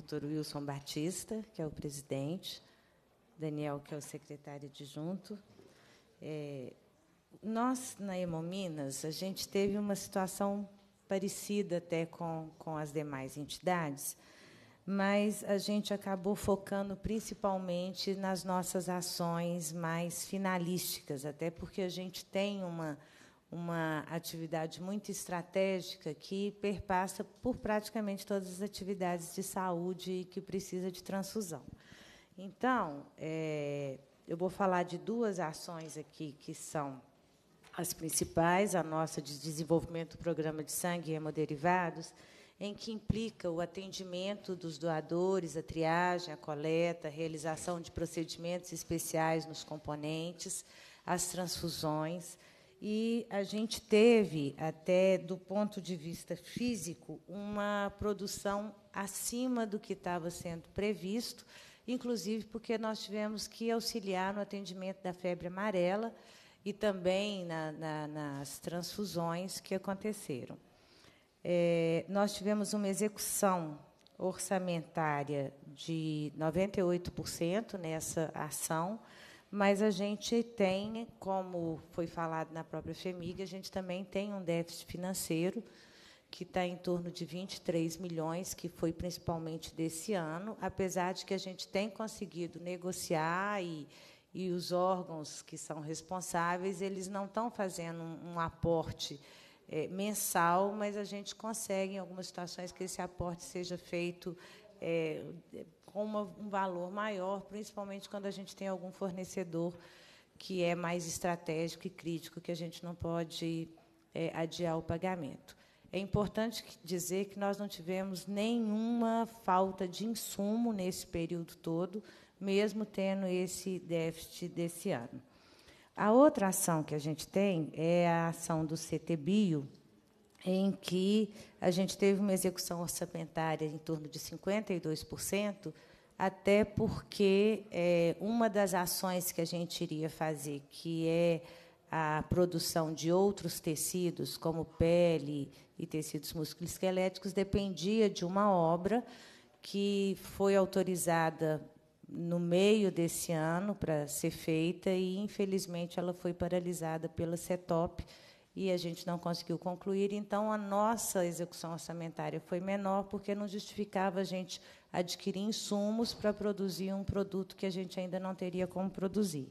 Dr. Wilson Batista, que é o presidente, Daniel, que é o secretário adjunto. É, nós, na Hemominas, a gente teve uma situação parecida até com, com as demais entidades, mas a gente acabou focando principalmente nas nossas ações mais finalísticas, até porque a gente tem uma, uma atividade muito estratégica que perpassa por praticamente todas as atividades de saúde que precisa de transfusão. Então, é, eu vou falar de duas ações aqui que são as principais, a nossa de desenvolvimento do programa de sangue e hemoderivados, em que implica o atendimento dos doadores, a triagem, a coleta, a realização de procedimentos especiais nos componentes, as transfusões. E a gente teve, até do ponto de vista físico, uma produção acima do que estava sendo previsto, inclusive porque nós tivemos que auxiliar no atendimento da febre amarela e também na, na, nas transfusões que aconteceram. É, nós tivemos uma execução orçamentária de 98% nessa ação, mas a gente tem, como foi falado na própria FEMIG, a gente também tem um déficit financeiro que está em torno de 23 milhões, que foi principalmente desse ano, apesar de que a gente tem conseguido negociar e, e os órgãos que são responsáveis, eles não estão fazendo um, um aporte é, mensal, mas a gente consegue, em algumas situações, que esse aporte seja feito é, com uma, um valor maior, principalmente quando a gente tem algum fornecedor que é mais estratégico e crítico, que a gente não pode é, adiar o pagamento. É importante dizer que nós não tivemos nenhuma falta de insumo nesse período todo, mesmo tendo esse déficit desse ano. A outra ação que a gente tem é a ação do CTBio, em que a gente teve uma execução orçamentária em torno de 52%, até porque é, uma das ações que a gente iria fazer, que é a produção de outros tecidos, como pele e tecidos musculoesqueléticos, dependia de uma obra que foi autorizada no meio desse ano para ser feita e, infelizmente, ela foi paralisada pela CETOP e a gente não conseguiu concluir. Então, a nossa execução orçamentária foi menor porque não justificava a gente adquirir insumos para produzir um produto que a gente ainda não teria como produzir.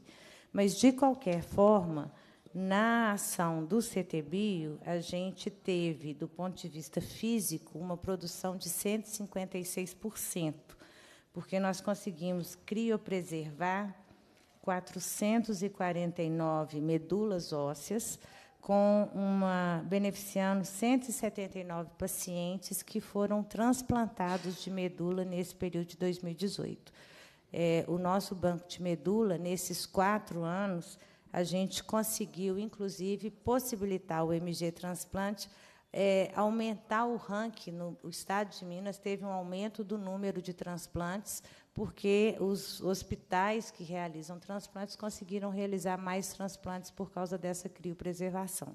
Mas, de qualquer forma, na ação do CTBio, a gente teve, do ponto de vista físico, uma produção de 156% porque nós conseguimos criopreservar 449 medulas ósseas, com uma beneficiando 179 pacientes que foram transplantados de medula nesse período de 2018. É, o nosso banco de medula, nesses quatro anos, a gente conseguiu, inclusive, possibilitar o MG transplante é, aumentar o ranking. No o estado de Minas teve um aumento do número de transplantes, porque os hospitais que realizam transplantes conseguiram realizar mais transplantes por causa dessa criopreservação.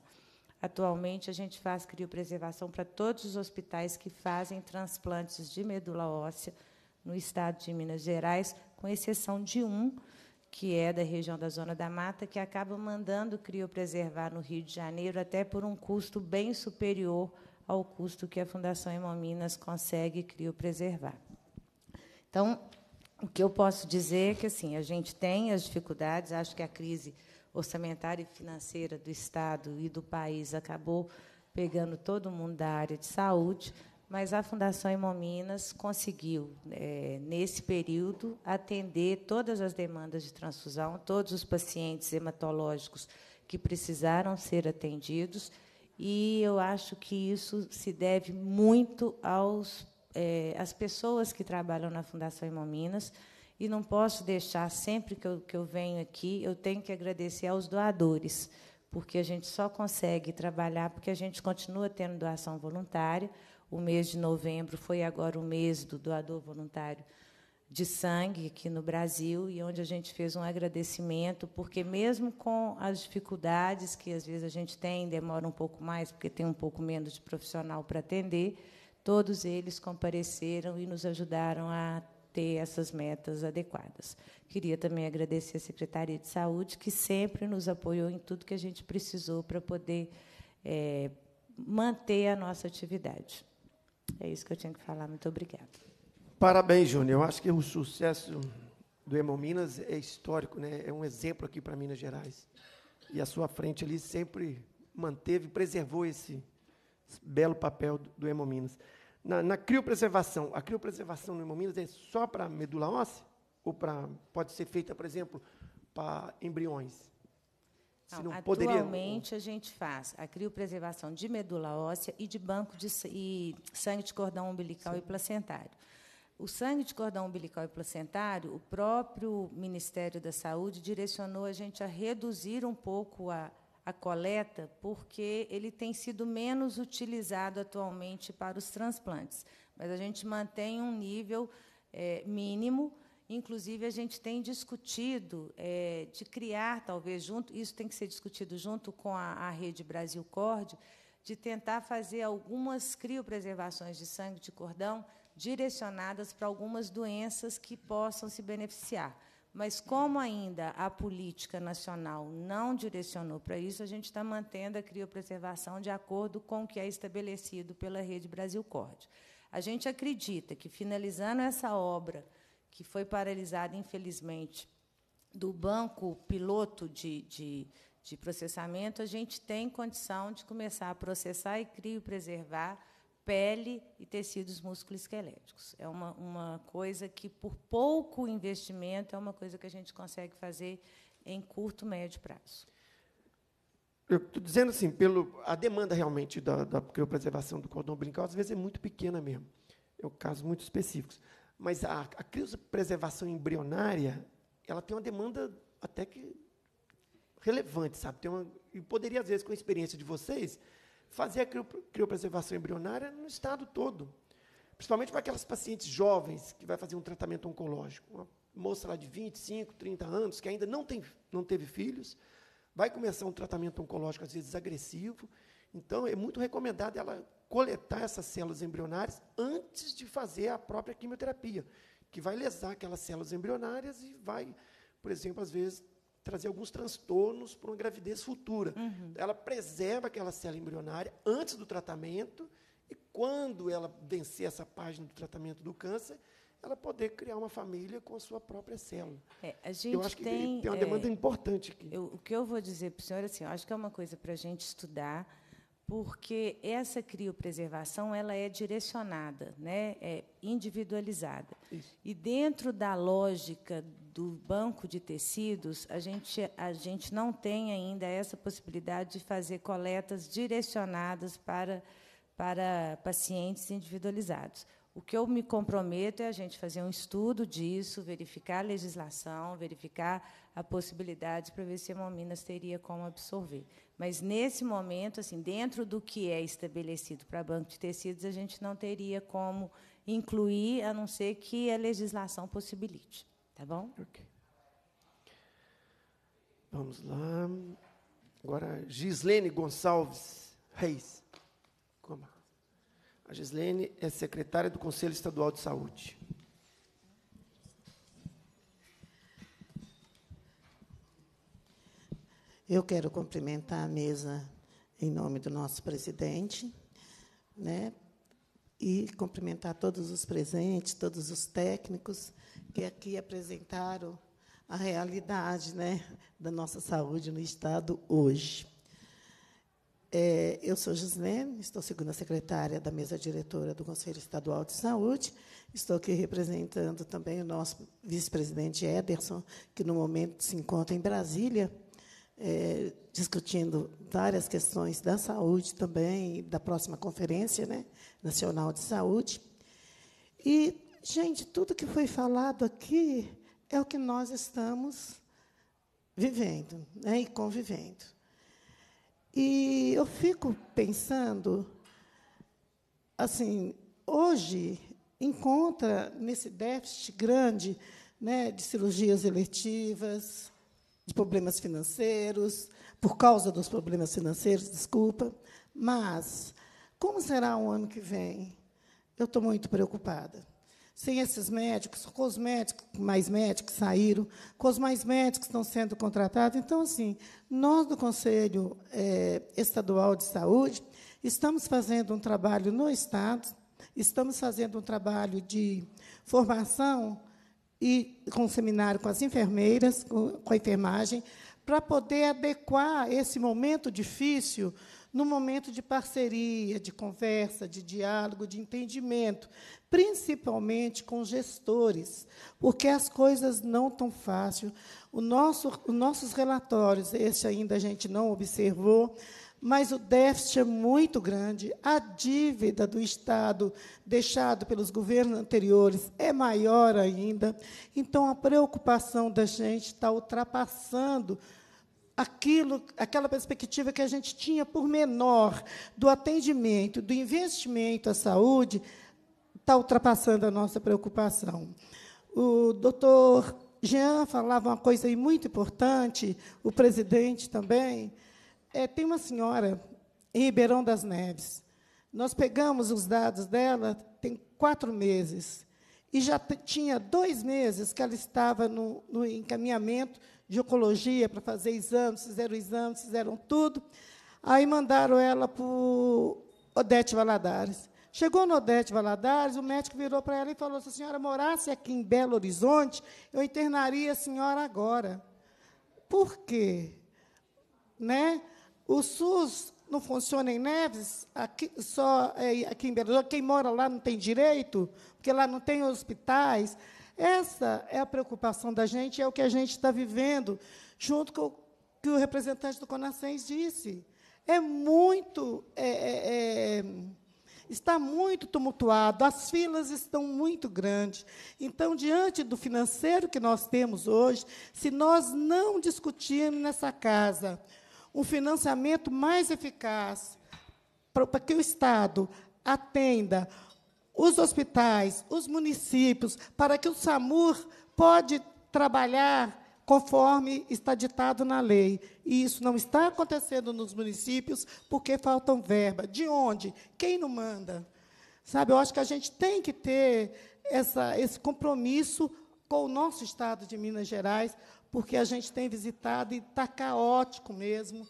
Atualmente, a gente faz criopreservação para todos os hospitais que fazem transplantes de medula óssea no estado de Minas Gerais, com exceção de um, que é da região da Zona da Mata, que acaba mandando criopreservar no Rio de Janeiro, até por um custo bem superior ao custo que a Fundação Hemominas consegue criopreservar. Então, o que eu posso dizer é que assim, a gente tem as dificuldades, acho que a crise orçamentária e financeira do Estado e do país acabou pegando todo mundo da área de saúde, mas a Fundação Hemominas conseguiu, é, nesse período, atender todas as demandas de transfusão, todos os pacientes hematológicos que precisaram ser atendidos, e eu acho que isso se deve muito aos é, às pessoas que trabalham na Fundação Hemominas, e não posso deixar, sempre que eu, que eu venho aqui, eu tenho que agradecer aos doadores, porque a gente só consegue trabalhar porque a gente continua tendo doação voluntária, o mês de novembro foi agora o mês do doador voluntário de sangue aqui no Brasil e onde a gente fez um agradecimento, porque mesmo com as dificuldades que às vezes a gente tem, demora um pouco mais, porque tem um pouco menos de profissional para atender, todos eles compareceram e nos ajudaram a ter essas metas adequadas. Queria também agradecer à Secretaria de Saúde, que sempre nos apoiou em tudo que a gente precisou para poder é, manter a nossa atividade. É isso que eu tinha que falar. Muito obrigada. Parabéns, Júnior. Eu acho que o sucesso do Hemominas é histórico, né? É um exemplo aqui para Minas Gerais. E a sua frente ali sempre manteve, preservou esse belo papel do Hemominas. Na, na criopreservação, a criopreservação no Hemominas é só para medula óssea? Ou pra, pode ser feita, por exemplo, para embriões? Não, não poderia... Atualmente a gente faz a criopreservação de medula óssea e de banco de e sangue de cordão umbilical Sim. e placentário. O sangue de cordão umbilical e placentário, o próprio Ministério da Saúde direcionou a gente a reduzir um pouco a, a coleta, porque ele tem sido menos utilizado atualmente para os transplantes. Mas a gente mantém um nível é, mínimo Inclusive, a gente tem discutido é, de criar, talvez, junto, isso tem que ser discutido junto com a, a rede Brasil Cord, de tentar fazer algumas criopreservações de sangue de cordão direcionadas para algumas doenças que possam se beneficiar. Mas, como ainda a política nacional não direcionou para isso, a gente está mantendo a criopreservação de acordo com o que é estabelecido pela Rede Brasil Cord. A gente acredita que, finalizando essa obra, que foi paralisada, infelizmente, do banco piloto de, de, de processamento, a gente tem condição de começar a processar e e preservar pele e tecidos musculoesqueléticos. É uma, uma coisa que, por pouco investimento, é uma coisa que a gente consegue fazer em curto, médio prazo. Eu estou dizendo assim, pelo, a demanda realmente da, da criopreservação do cordão umbilical, às vezes, é muito pequena mesmo. É um caso muito específico. Mas a, a criopreservação embrionária, ela tem uma demanda até que relevante, sabe? Tem uma, e poderia, às vezes, com a experiência de vocês, fazer a criopreservação embrionária no estado todo. Principalmente para aquelas pacientes jovens que vai fazer um tratamento oncológico. Uma moça lá de 25, 30 anos, que ainda não, tem, não teve filhos, vai começar um tratamento oncológico, às vezes agressivo. Então, é muito recomendado ela coletar essas células embrionárias antes de fazer a própria quimioterapia, que vai lesar aquelas células embrionárias e vai, por exemplo, às vezes trazer alguns transtornos para uma gravidez futura. Uhum. Ela preserva aquela célula embrionária antes do tratamento e quando ela vencer essa página do tratamento do câncer, ela poder criar uma família com a sua própria célula. É, a gente eu acho que tem, tem uma é, demanda é, importante aqui. Eu, o que eu vou dizer para o senhor, assim, eu acho que é uma coisa para a gente estudar, porque essa criopreservação ela é direcionada, né? é individualizada. Isso. E dentro da lógica do banco de tecidos, a gente, a gente não tem ainda essa possibilidade de fazer coletas direcionadas para, para pacientes individualizados. O que eu me comprometo é a gente fazer um estudo disso, verificar a legislação, verificar a possibilidade para ver se a Minas teria como absorver. Mas nesse momento, assim, dentro do que é estabelecido para banco de tecidos, a gente não teria como incluir, a não ser que a legislação possibilite, tá bom? Ok. Vamos lá. Agora, Gislene Gonçalves Reis. A Gislene é secretária do Conselho Estadual de Saúde. Eu quero cumprimentar a mesa em nome do nosso presidente, né? E cumprimentar todos os presentes, todos os técnicos que aqui apresentaram a realidade, né, da nossa saúde no estado hoje. É, eu sou Gislene, estou segunda secretária da mesa diretora do Conselho Estadual de Saúde. Estou aqui representando também o nosso vice-presidente Ederson, que no momento se encontra em Brasília, é, discutindo várias questões da saúde também, da próxima conferência né, nacional de saúde. E, gente, tudo que foi falado aqui é o que nós estamos vivendo né, e convivendo. E eu fico pensando, assim, hoje encontra nesse déficit grande né, de cirurgias eletivas, de problemas financeiros, por causa dos problemas financeiros, desculpa, mas como será o ano que vem? Eu estou muito preocupada. Sem esses médicos, com os médicos, mais médicos saíram, com os mais médicos estão sendo contratados. Então, assim, nós do Conselho é, Estadual de Saúde estamos fazendo um trabalho no Estado, estamos fazendo um trabalho de formação e com seminário com as enfermeiras, com, com a enfermagem, para poder adequar esse momento difícil no momento de parceria, de conversa, de diálogo, de entendimento, principalmente com gestores, porque as coisas não tão fáceis. O nosso, os nossos relatórios, este ainda a gente não observou, mas o déficit é muito grande, a dívida do Estado deixado pelos governos anteriores é maior ainda, então a preocupação da gente está ultrapassando aquilo, aquela perspectiva que a gente tinha por menor do atendimento, do investimento à saúde, está ultrapassando a nossa preocupação. O doutor Jean falava uma coisa aí muito importante, o presidente também. É, tem uma senhora em Ribeirão das Neves. Nós pegamos os dados dela, tem quatro meses, e já tinha dois meses que ela estava no, no encaminhamento de oncologia para fazer exames, fizeram exames, fizeram tudo. Aí mandaram ela para Odete Valadares. Chegou no Odete Valadares, o médico virou para ela e falou: se a senhora morasse aqui em Belo Horizonte, eu internaria a senhora agora. Por quê? Né? O SUS não funciona em Neves, aqui, só é, aqui em Belo Horizonte, quem mora lá não tem direito, porque lá não tem hospitais. Essa é a preocupação da gente, é o que a gente está vivendo, junto com o que o representante do Conacens disse. É muito. É, é, é, está muito tumultuado, as filas estão muito grandes. Então, diante do financeiro que nós temos hoje, se nós não discutirmos nessa casa um financiamento mais eficaz para que o Estado atenda os hospitais, os municípios, para que o SAMUR pode trabalhar conforme está ditado na lei. E isso não está acontecendo nos municípios porque faltam verba. De onde? Quem não manda? Sabe, eu acho que a gente tem que ter essa, esse compromisso com o nosso estado de Minas Gerais, porque a gente tem visitado e está caótico mesmo.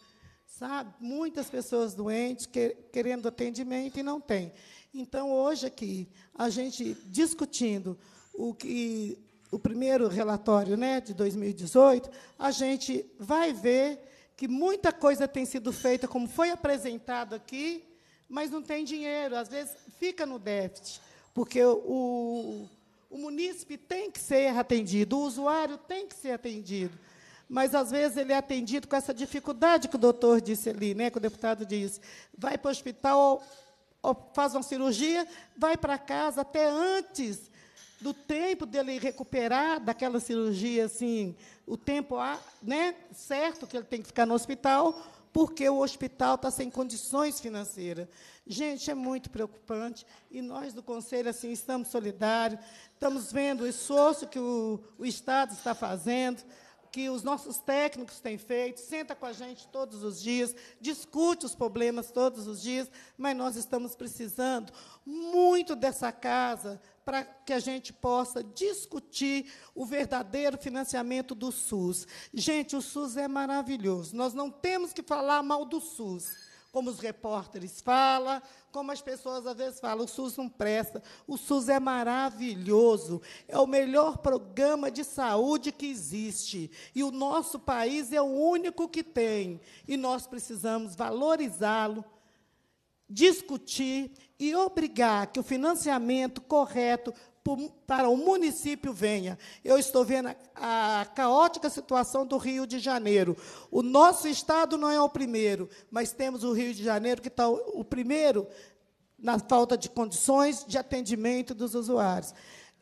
Sabe, muitas pessoas doentes que, querendo atendimento e não tem. Então, hoje aqui, a gente discutindo o que o primeiro relatório né, de 2018, a gente vai ver que muita coisa tem sido feita, como foi apresentado aqui, mas não tem dinheiro, às vezes fica no déficit, porque o, o munícipe tem que ser atendido, o usuário tem que ser atendido, mas, às vezes, ele é atendido com essa dificuldade que o doutor disse ali, né, que o deputado disse, vai para o hospital faz uma cirurgia, vai para casa até antes do tempo dele recuperar daquela cirurgia, assim, o tempo ah, né, certo que ele tem que ficar no hospital, porque o hospital está sem condições financeiras. Gente, é muito preocupante. E nós do Conselho, assim, estamos solidários, estamos vendo o esforço que o, o Estado está fazendo que os nossos técnicos têm feito, senta com a gente todos os dias, discute os problemas todos os dias, mas nós estamos precisando muito dessa casa para que a gente possa discutir o verdadeiro financiamento do SUS. Gente, o SUS é maravilhoso. Nós não temos que falar mal do SUS como os repórteres falam, como as pessoas às vezes falam, o SUS não presta. O SUS é maravilhoso, é o melhor programa de saúde que existe. E o nosso país é o único que tem. E nós precisamos valorizá-lo, discutir e obrigar que o financiamento correto para o município venha. Eu estou vendo a, a, caótica situação do Rio de Janeiro. O nosso estado não é o primeiro, mas temos o Rio de Janeiro que está o, o primeiro na falta de condições de atendimento dos usuários.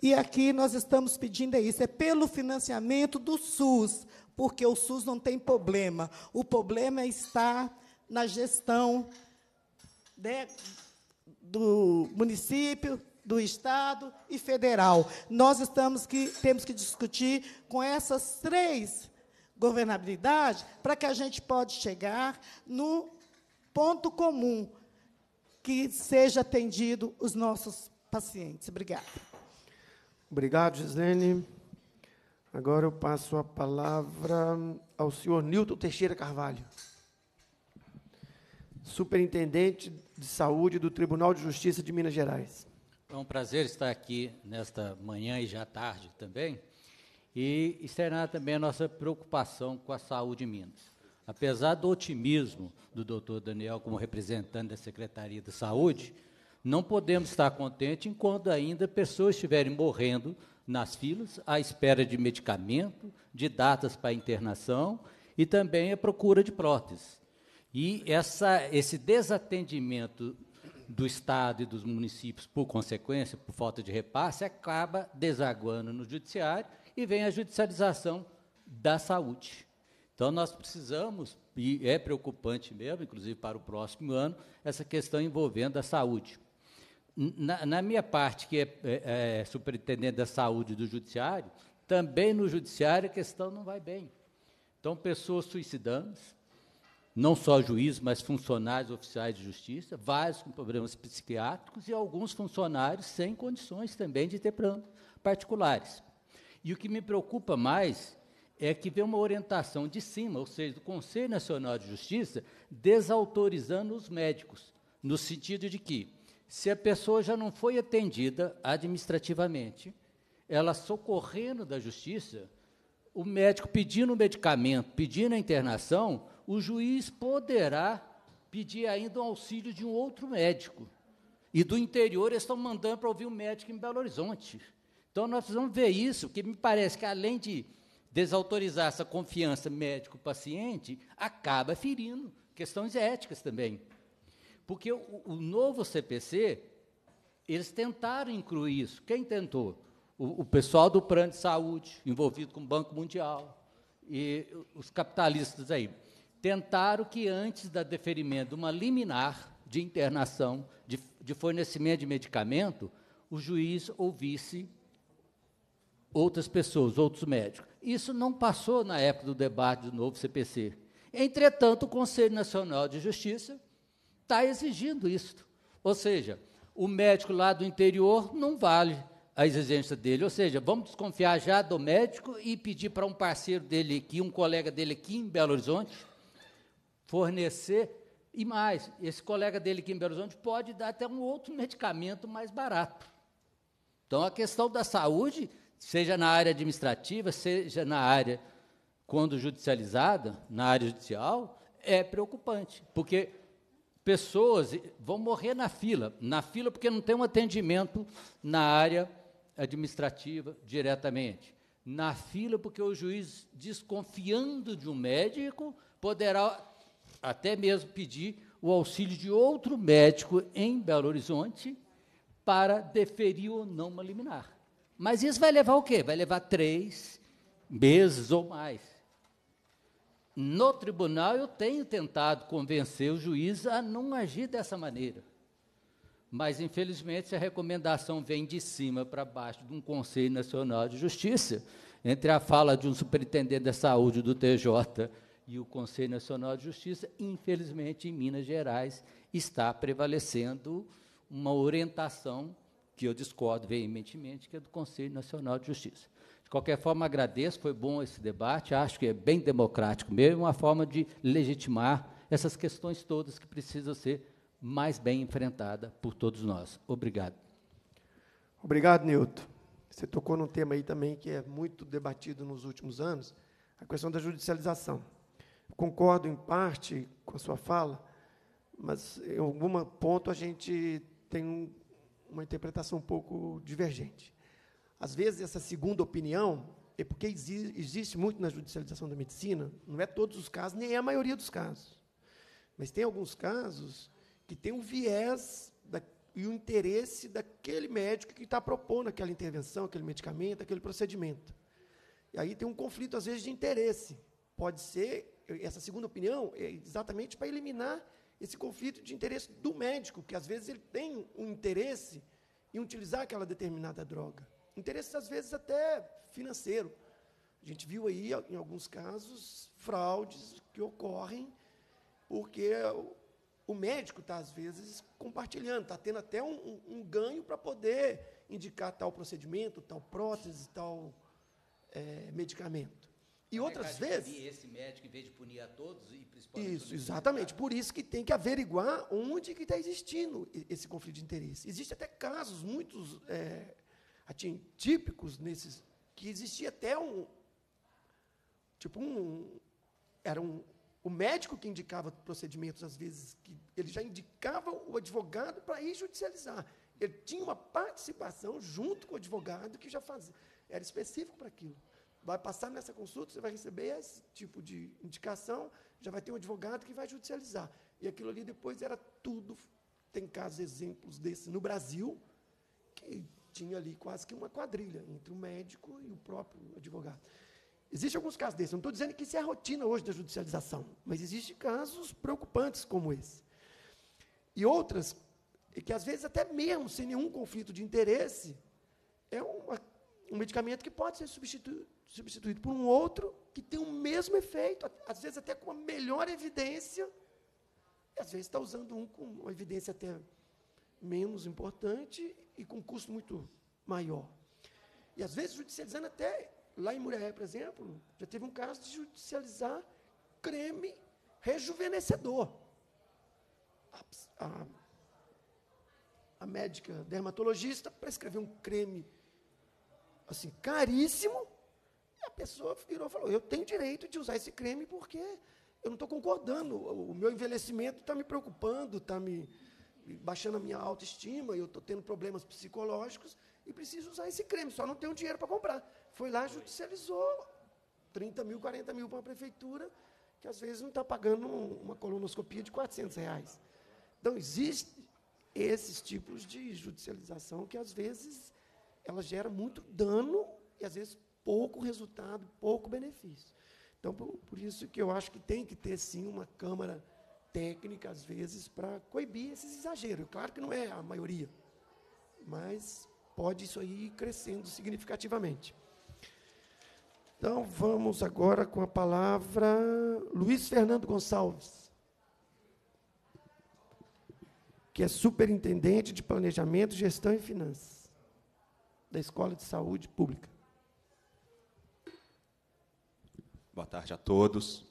E aqui nós estamos pedindo é isso, é pelo financiamento do SUS, porque o SUS não tem problema. O problema é está na gestão de, do município, do Estado e federal. Nós estamos que, temos que discutir com essas três governabilidades para que a gente pode chegar no ponto comum que seja atendido os nossos pacientes. Obrigada. Obrigado, Gisele. Agora eu passo a palavra ao senhor Nilton Teixeira Carvalho, superintendente de saúde do Tribunal de Justiça de Minas Gerais. É um prazer estar aqui nesta manhã e já tarde também, e externar também a nossa preocupação com a saúde em Minas. Apesar do otimismo do doutor Daniel como representante da Secretaria de Saúde, não podemos estar contentes enquanto ainda pessoas estiverem morrendo nas filas, à espera de medicamento, de datas para internação e também a procura de próteses. E essa, esse desatendimento do Estado e dos municípios, por consequência, por falta de repasse, acaba desaguando no judiciário e vem a judicialização da saúde. Então, nós precisamos, e é preocupante mesmo, inclusive para o próximo ano, essa questão envolvendo a saúde. Na, na minha parte, que é, é, é superintendente da saúde do judiciário, também no judiciário a questão não vai bem. Então, pessoas suicidando-se, não só juízes, mas funcionários oficiais de justiça, vários com problemas psiquiátricos e alguns funcionários sem condições também de ter planos particulares. E o que me preocupa mais é que vem uma orientação de cima, ou seja, do Conselho Nacional de Justiça, desautorizando os médicos, no sentido de que, se a pessoa já não foi atendida administrativamente, ela socorrendo da justiça, o médico pedindo o medicamento, pedindo a internação, o juiz poderá pedir ainda o auxílio de um outro médico. E do interior eles estão mandando para ouvir um médico em Belo Horizonte. Então nós precisamos ver isso, que me parece que além de desautorizar essa confiança médico-paciente, acaba ferindo questões éticas também. Porque o, o, novo CPC, eles tentaram incluir isso. Quem tentou? O, o pessoal do plano de saúde, envolvido com o Banco Mundial, e os capitalistas aí tentaram que antes da deferimento de uma liminar de internação de, de fornecimento de medicamento, o juiz ouvisse outras pessoas, outros médicos. Isso não passou na época do debate do novo CPC. Entretanto, o Conselho Nacional de Justiça está exigindo isso. Ou seja, o médico lá do interior não vale a exigência dele. Ou seja, vamos desconfiar já do médico e pedir para um parceiro dele aqui, um colega dele aqui em Belo Horizonte, fornecer. E mais, esse colega dele aqui em Belo Horizonte pode dar até um outro medicamento mais barato. Então, a questão da saúde, seja na área administrativa, seja na área, quando judicializada, na área judicial, é preocupante, porque pessoas vão morrer na fila, na fila porque não tem um atendimento na área administrativa diretamente, na fila porque o juiz, desconfiando de um médico, poderá até mesmo pedir o auxílio de outro médico em Belo Horizonte para deferir ou não uma liminar. Mas isso vai levar o quê? Vai levar três meses ou mais. No tribunal, eu tenho tentado convencer o juiz a não agir dessa maneira. Mas, infelizmente, a recomendação vem de cima para baixo de um Conselho Nacional de Justiça, entre a fala de um superintendente da saúde do TJ e o Conselho Nacional de Justiça, infelizmente, em Minas Gerais, está prevalecendo uma orientação que eu discordo veementemente, que é do Conselho Nacional de Justiça. De qualquer forma, agradeço, foi bom esse debate, acho que é bem democrático mesmo, uma forma de legitimar essas questões todas que precisam ser mais bem enfrentada por todos nós. Obrigado. Obrigado, Nilton. Você tocou num tema aí também que é muito debatido nos últimos anos, a questão da judicialização concordo em parte com a sua fala, mas em algum ponto a gente tem um, uma interpretação um pouco divergente. Às vezes, essa segunda opinião é porque exi existe muito na judicialização da medicina, não é todos os casos, nem é a maioria dos casos. Mas tem alguns casos que tem um viés da, e o um interesse daquele médico que está propondo aquela intervenção, aquele medicamento, aquele procedimento. E aí tem um conflito, às vezes, de interesse. Pode ser essa segunda opinião é exatamente para eliminar esse conflito de interesse do médico, que às vezes ele tem um interesse em utilizar aquela determinada droga. Interesse, às vezes, até financeiro. A gente viu aí, em alguns casos, fraudes que ocorrem porque o médico está, às vezes, compartilhando, está tendo até um, um ganho para poder indicar tal procedimento, tal prótese, tal é, medicamento. E outras verdade, vezes. esse médico em vez de punir a todos e principalmente. Isso, exatamente. Por isso que tem que averiguar onde que está existindo esse conflito de interesse. Existem até casos muitos é, assim, típicos nesses que existia até um tipo um era um o médico que indicava procedimentos às vezes que ele já indicava o advogado para ir judicializar. Ele tinha uma participação junto com o advogado que já fazia era específico para aquilo vai passar nessa consulta, você vai receber esse tipo de indicação, já vai ter um advogado que vai judicializar. E aquilo ali depois era tudo. Tem casos, exemplos desse no Brasil, que tinha ali quase que uma quadrilha entre o médico e o próprio advogado. Existem alguns casos desses. não estou dizendo que isso é a rotina hoje da judicialização, mas existem casos preocupantes como esse. E outras, que às vezes até mesmo sem nenhum conflito de interesse, é uma um medicamento que pode ser substituído, substituído por um outro que tem o mesmo efeito, às vezes até com uma melhor evidência, e às vezes está usando um com uma evidência até menos importante e com custo muito maior. E às vezes judicializando até, lá em Muriaé, por exemplo, já teve um caso de judicializar creme rejuvenescedor. A, a, a médica dermatologista prescreveu um creme assim, caríssimo, a pessoa virou e falou, eu tenho direito de usar esse creme porque eu não estou concordando, o meu envelhecimento está me preocupando, está me baixando a minha autoestima, eu estou tendo problemas psicológicos e preciso usar esse creme, só não tenho dinheiro para comprar. Foi lá, judicializou 30 mil, 40 mil para a prefeitura, que às vezes não está pagando uma colonoscopia de 400 reais. Então, existe esses tipos de judicialização que às vezes ela gera muito dano e, às vezes, pouco resultado, pouco benefício. Então, por, por isso que eu acho que tem que ter, sim, uma Câmara técnica, às vezes, para coibir esses exageros. Claro que não é a maioria, mas pode isso aí ir crescendo significativamente. Então, vamos agora com a palavra Luiz Fernando Gonçalves, que é superintendente de Planejamento, Gestão e Finanças da Escola de Saúde Pública. Boa tarde a todos.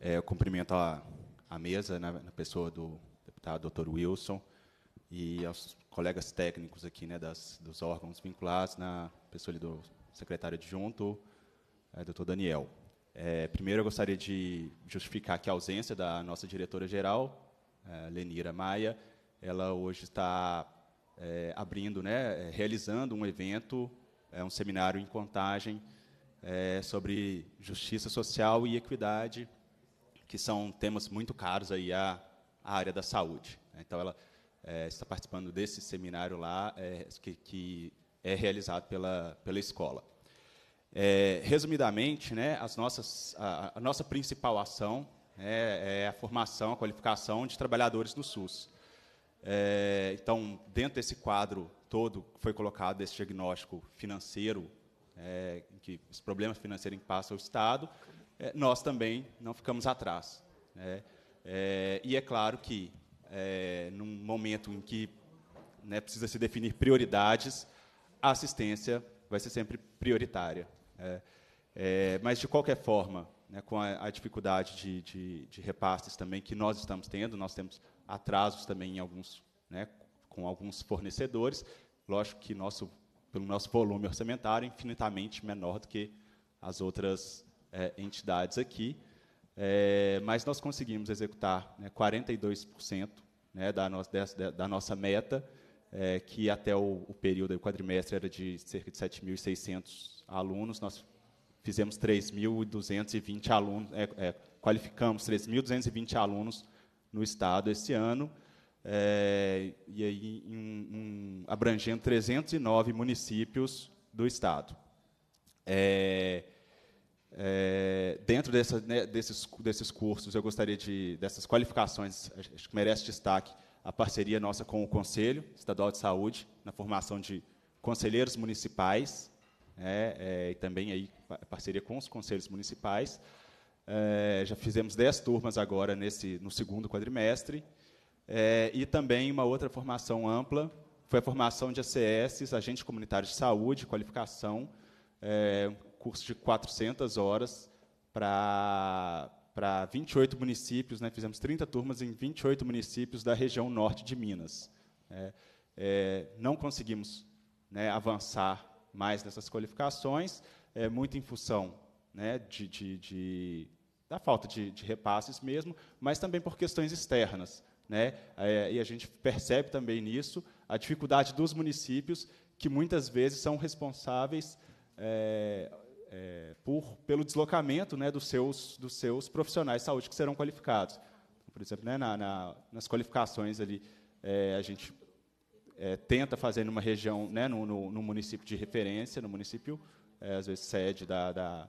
É, eu cumprimento a, a mesa, na, né, na, pessoa do deputado Dr. Wilson, e aos colegas técnicos aqui né, das, dos órgãos vinculados, na pessoa do secretário adjunto, é, doutor Daniel. É, primeiro, eu gostaria de justificar aqui a ausência da nossa diretora-geral, é, Lenira Maia. Ela hoje está é, abrindo, né, é, realizando um evento, é, um seminário em Contagem é, sobre justiça social e equidade, que são temas muito caros aí à, à área da saúde. Então, ela é, está participando desse seminário lá, é, que, que, é realizado pela, pela escola. É, resumidamente, né, as nossas, a, a nossa principal ação é, é a formação, a qualificação de trabalhadores do SUS. É, então, dentro desse quadro todo, foi colocado esse diagnóstico financeiro, é, que os problemas financeiros que passa o Estado, é, nós também não ficamos atrás. Né? É, e é claro que, é, num momento em que né, precisa se definir prioridades, a assistência vai ser sempre prioritária. Né? É, mas, de qualquer forma, né, com a, a dificuldade de, de, de repasses também que nós estamos tendo, nós temos atrasos também em alguns, né, com alguns fornecedores. Lógico que nosso, pelo nosso volume orçamentário, infinitamente menor do que as outras é, entidades aqui. É, mas nós conseguimos executar né, 42% né, da, no, da, nossa meta, é, que até o, o período, do quadrimestre, era de cerca de 7.600 alunos. Nós fizemos 3.220 alunos, é, é qualificamos 3.220 alunos no Estado este ano, é, e aí em, um, abrangendo 309 municípios do Estado. É, é, dentro dessa, né, desses, desses cursos, eu gostaria de, dessas qualificações, acho que merece destaque a parceria nossa com o Conselho Estadual de Saúde, na formação de conselheiros municipais, né, é, e também aí, parceria com os conselhos municipais, é, já fizemos 10 turmas agora nesse, no segundo quadrimestre. É, e também uma outra formação ampla foi a formação de ACS, agentes comunitários de saúde, qualificação, é, curso de 400 horas para 28 municípios. Né? Fizemos 30 turmas em 28 municípios da região norte de Minas. Né? É, não conseguimos né, avançar mais nessas qualificações, é, muito em função né, de, de, de da falta de, de repasses mesmo, mas também por questões externas. Né? É, e a gente percebe também nisso a dificuldade dos municípios, que muitas vezes são responsáveis é, é, por, pelo deslocamento né, dos, seus, dos seus profissionais de saúde que serão qualificados. Por exemplo, né, na, na, nas qualificações ali, é, a gente é, tenta fazer numa região, né, no, no, no, município de referência, no município, é, às vezes, sede da, da,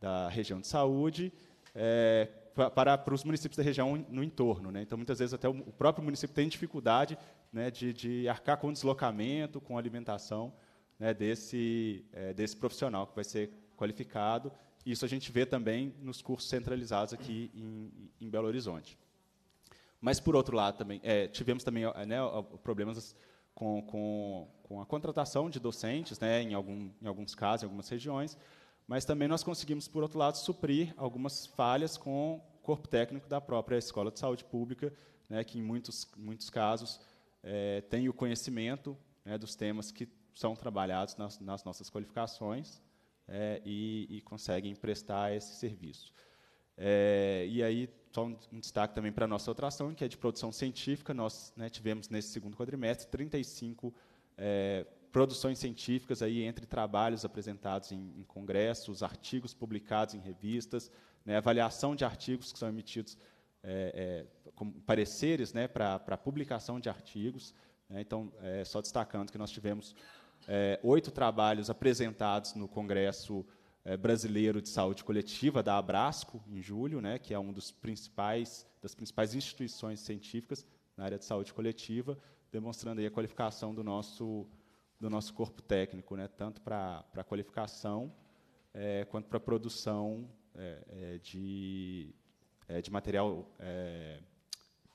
da região de saúde, é, para, para os municípios da região no entorno. Né? Então, muitas vezes, até o próprio município tem dificuldade né, de, de arcar com o deslocamento, com a alimentação né, desse, é, desse profissional que vai ser qualificado. Isso a gente vê também nos cursos centralizados aqui em, em Belo Horizonte. Mas, por outro lado, também é, tivemos também né, problemas com, com, com, a contratação de docentes, né, em, algum, em alguns casos, em algumas regiões, mas também nós conseguimos, por outro lado, suprir algumas falhas com o corpo técnico da própria escola de saúde pública, né, que em muitos, muitos casos é, tem o conhecimento né, dos temas que são trabalhados nas, nas nossas qualificações é, e, e, conseguem prestar esse serviço. É, e aí, só um, destaque também para a nossa ação, que é de produção científica. Nós né, tivemos, nesse segundo quadrimestre, 35 é, produções científicas aí entre trabalhos apresentados em, em congressos, artigos publicados em revistas, né, avaliação de artigos que são emitidos é, é, como pareceres né, para publicação de artigos. Né, então, é, só destacando que nós tivemos é, oito trabalhos apresentados no Congresso é, Brasileiro de Saúde Coletiva da Abrasco em julho, né, que é um dos principais das principais instituições científicas na área de saúde coletiva, demonstrando aí a qualificação do nosso do nosso corpo técnico, né? tanto para a qualificação é, quanto para a produção é, é de, é, de material, é,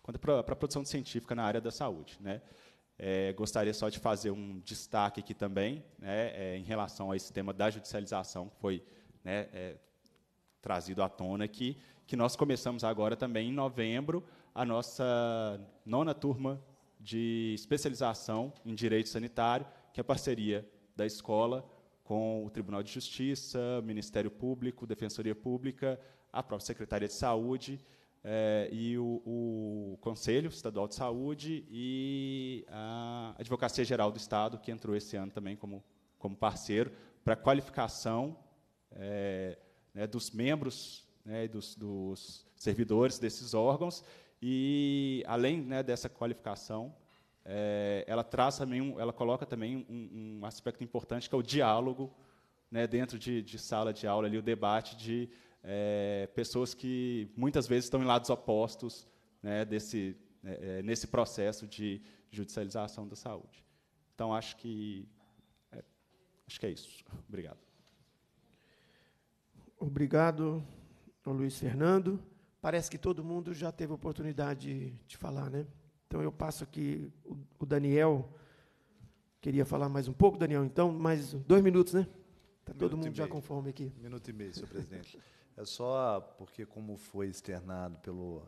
quanto para a produção científica na área da saúde. Né? gostaria só de fazer um destaque aqui também né, em relação a esse tema da judicialização, que foi né, trazido à tona aqui, que nós começamos agora também em novembro a nossa nona turma de especialização em direito sanitário, que é a parceria da escola com o Tribunal de Justiça, Ministério Público, Defensoria Pública, a própria Secretaria de Saúde eh, e o, o, Conselho Estadual de Saúde e a Advocacia Geral do Estado, que entrou esse ano também como, como parceiro para qualificação eh, né, dos membros né, dos, dos servidores desses órgãos e, além né, dessa qualificação, é, ela traz também, um, ela coloca também um, um, aspecto importante que é o diálogo, né, dentro de, de, sala de aula ali o debate de é, pessoas que muitas vezes estão em lados opostos, né, desse é, é nesse processo de judicialização da saúde. Então acho que é, acho que é isso. Obrigado. Obrigado, Luiz Fernando. Parece que todo mundo já teve oportunidade de falar, né? Então eu passo aqui o Daniel. Queria falar mais um pouco, Daniel, então, mais dois minutos, né? Está todo minuto mundo já conforme aqui. Minuto e meio, senhor presidente. É só porque, como foi externado pelo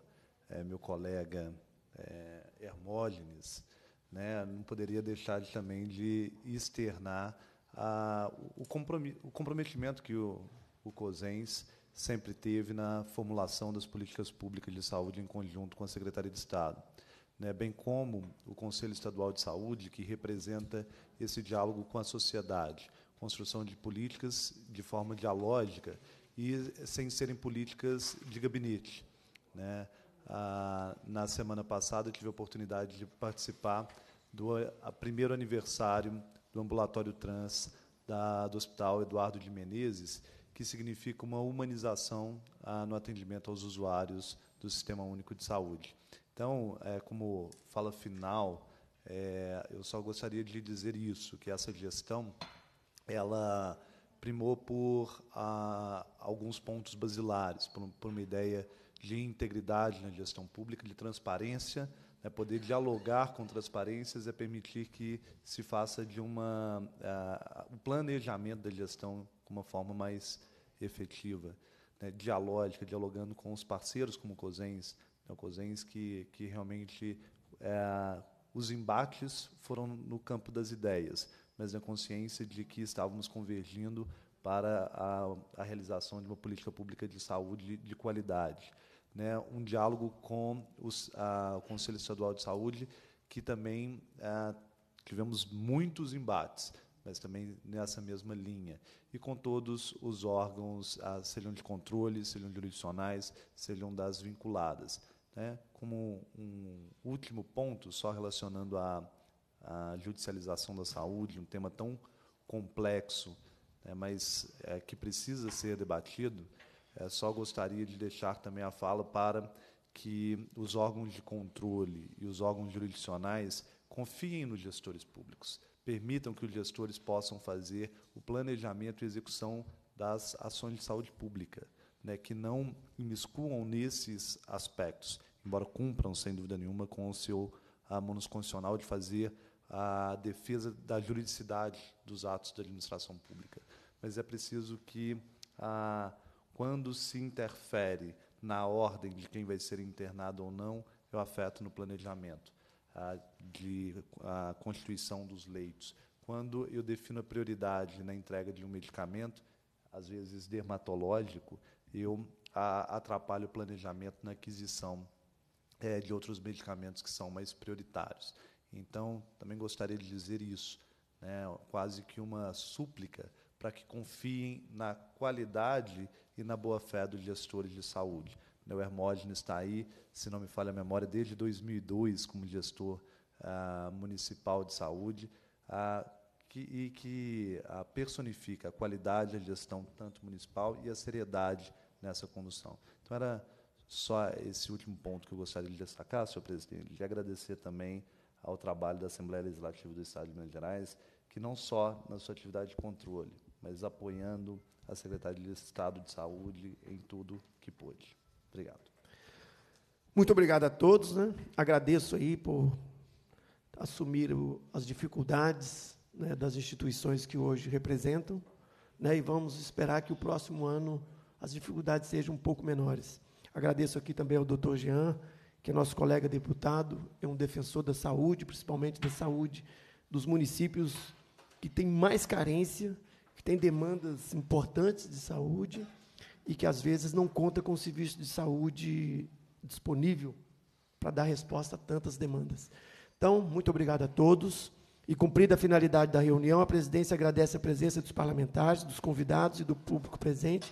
é, meu colega é, Hermógenes, né, não poderia deixar de, também de externar a, o, o, comprometimento que o, o COSENS sempre teve na formulação das políticas públicas de saúde em conjunto com a Secretaria de Estado né, bem como o Conselho Estadual de Saúde, que representa esse diálogo com a sociedade, construção de políticas de forma dialógica e sem serem políticas de gabinete. Né? Ah, na semana passada, tive a oportunidade de participar do eh, primeiro aniversário do ambulatório trans da, do Hospital Eduardo de Menezes, que significa uma humanização ah, no atendimento aos usuários do Sistema Único de Saúde. Então, é, como fala final, é, eu só gostaria de dizer isso, que essa gestão ela primou por a, alguns pontos basilares, por, por, uma ideia de integridade na gestão pública, de transparência, né, poder dialogar com transparências é permitir que se faça de uma é, o planejamento da gestão de uma forma mais efetiva, né, dialógica, dialogando com os parceiros como COSENS, né, o Cozens que, que realmente é, os embates foram no campo das ideias, mas na consciência de que estávamos convergindo para a, a realização de uma política pública de saúde de, de qualidade. Né? Um diálogo com os, a, o Conselho Estadual de Saúde, que também a, é, tivemos muitos embates, mas também nessa mesma linha. E com todos os órgãos, sejam de controle, sejam jurisdicionais, sejam das vinculadas. Né? Como um último ponto, só relacionando a, a judicialização da saúde, um tema tão complexo, né? mas é, que precisa ser debatido, é, só gostaria de deixar também a fala para que os órgãos de controle e os órgãos jurisdicionais confiem nos gestores públicos, permitam que os gestores possam fazer o planejamento e execução das ações de saúde pública né, que não imiscuam nesses aspectos, embora cumpram, sem dúvida nenhuma, com o seu amonos constitucional de fazer a defesa da juridicidade dos atos da administração pública. Mas é preciso que, ah, quando se interfere na ordem de quem vai ser internado ou não, eu afeto no planejamento ah, de a ah, constituição dos leitos. Quando eu defino a prioridade na entrega de um medicamento, às vezes dermatológico, eu a, atrapalho o planejamento na aquisição é, de outros medicamentos que são mais prioritários. Então, também gostaria de dizer isso, né, quase que uma súplica para que confiem na qualidade e na boa-fé dos gestores de saúde. O Hermógenes está aí, se não me falha a memória, desde 2002 como gestor ah, municipal de saúde, ah, que, e que ah, personifica a qualidade da gestão tanto municipal e a seriedade nessa condução. Então, era só esse último ponto que eu gostaria de destacar, senhor presidente, de agradecer também ao trabalho da Assembleia Legislativa do Estado de Minas Gerais, que não só na sua atividade de controle, mas apoiando a Secretaria de Estado de Saúde em tudo que pôde. Obrigado. Muito obrigado a todos, né? Agradeço aí por assumir o, as dificuldades né, das instituições que hoje representam, né? E vamos esperar que o próximo ano as dificuldades sejam um pouco menores. Agradeço aqui também ao doutor Jean, que é nosso colega deputado, é um defensor da saúde, principalmente da saúde dos municípios que têm mais carência, que têm demandas importantes de saúde e que, às vezes, não conta com o serviço de saúde disponível para dar resposta a tantas demandas. Então, muito obrigado a todos. E cumprida a finalidade da reunião, a presidência agradece a presença dos parlamentares, dos convidados e do público presente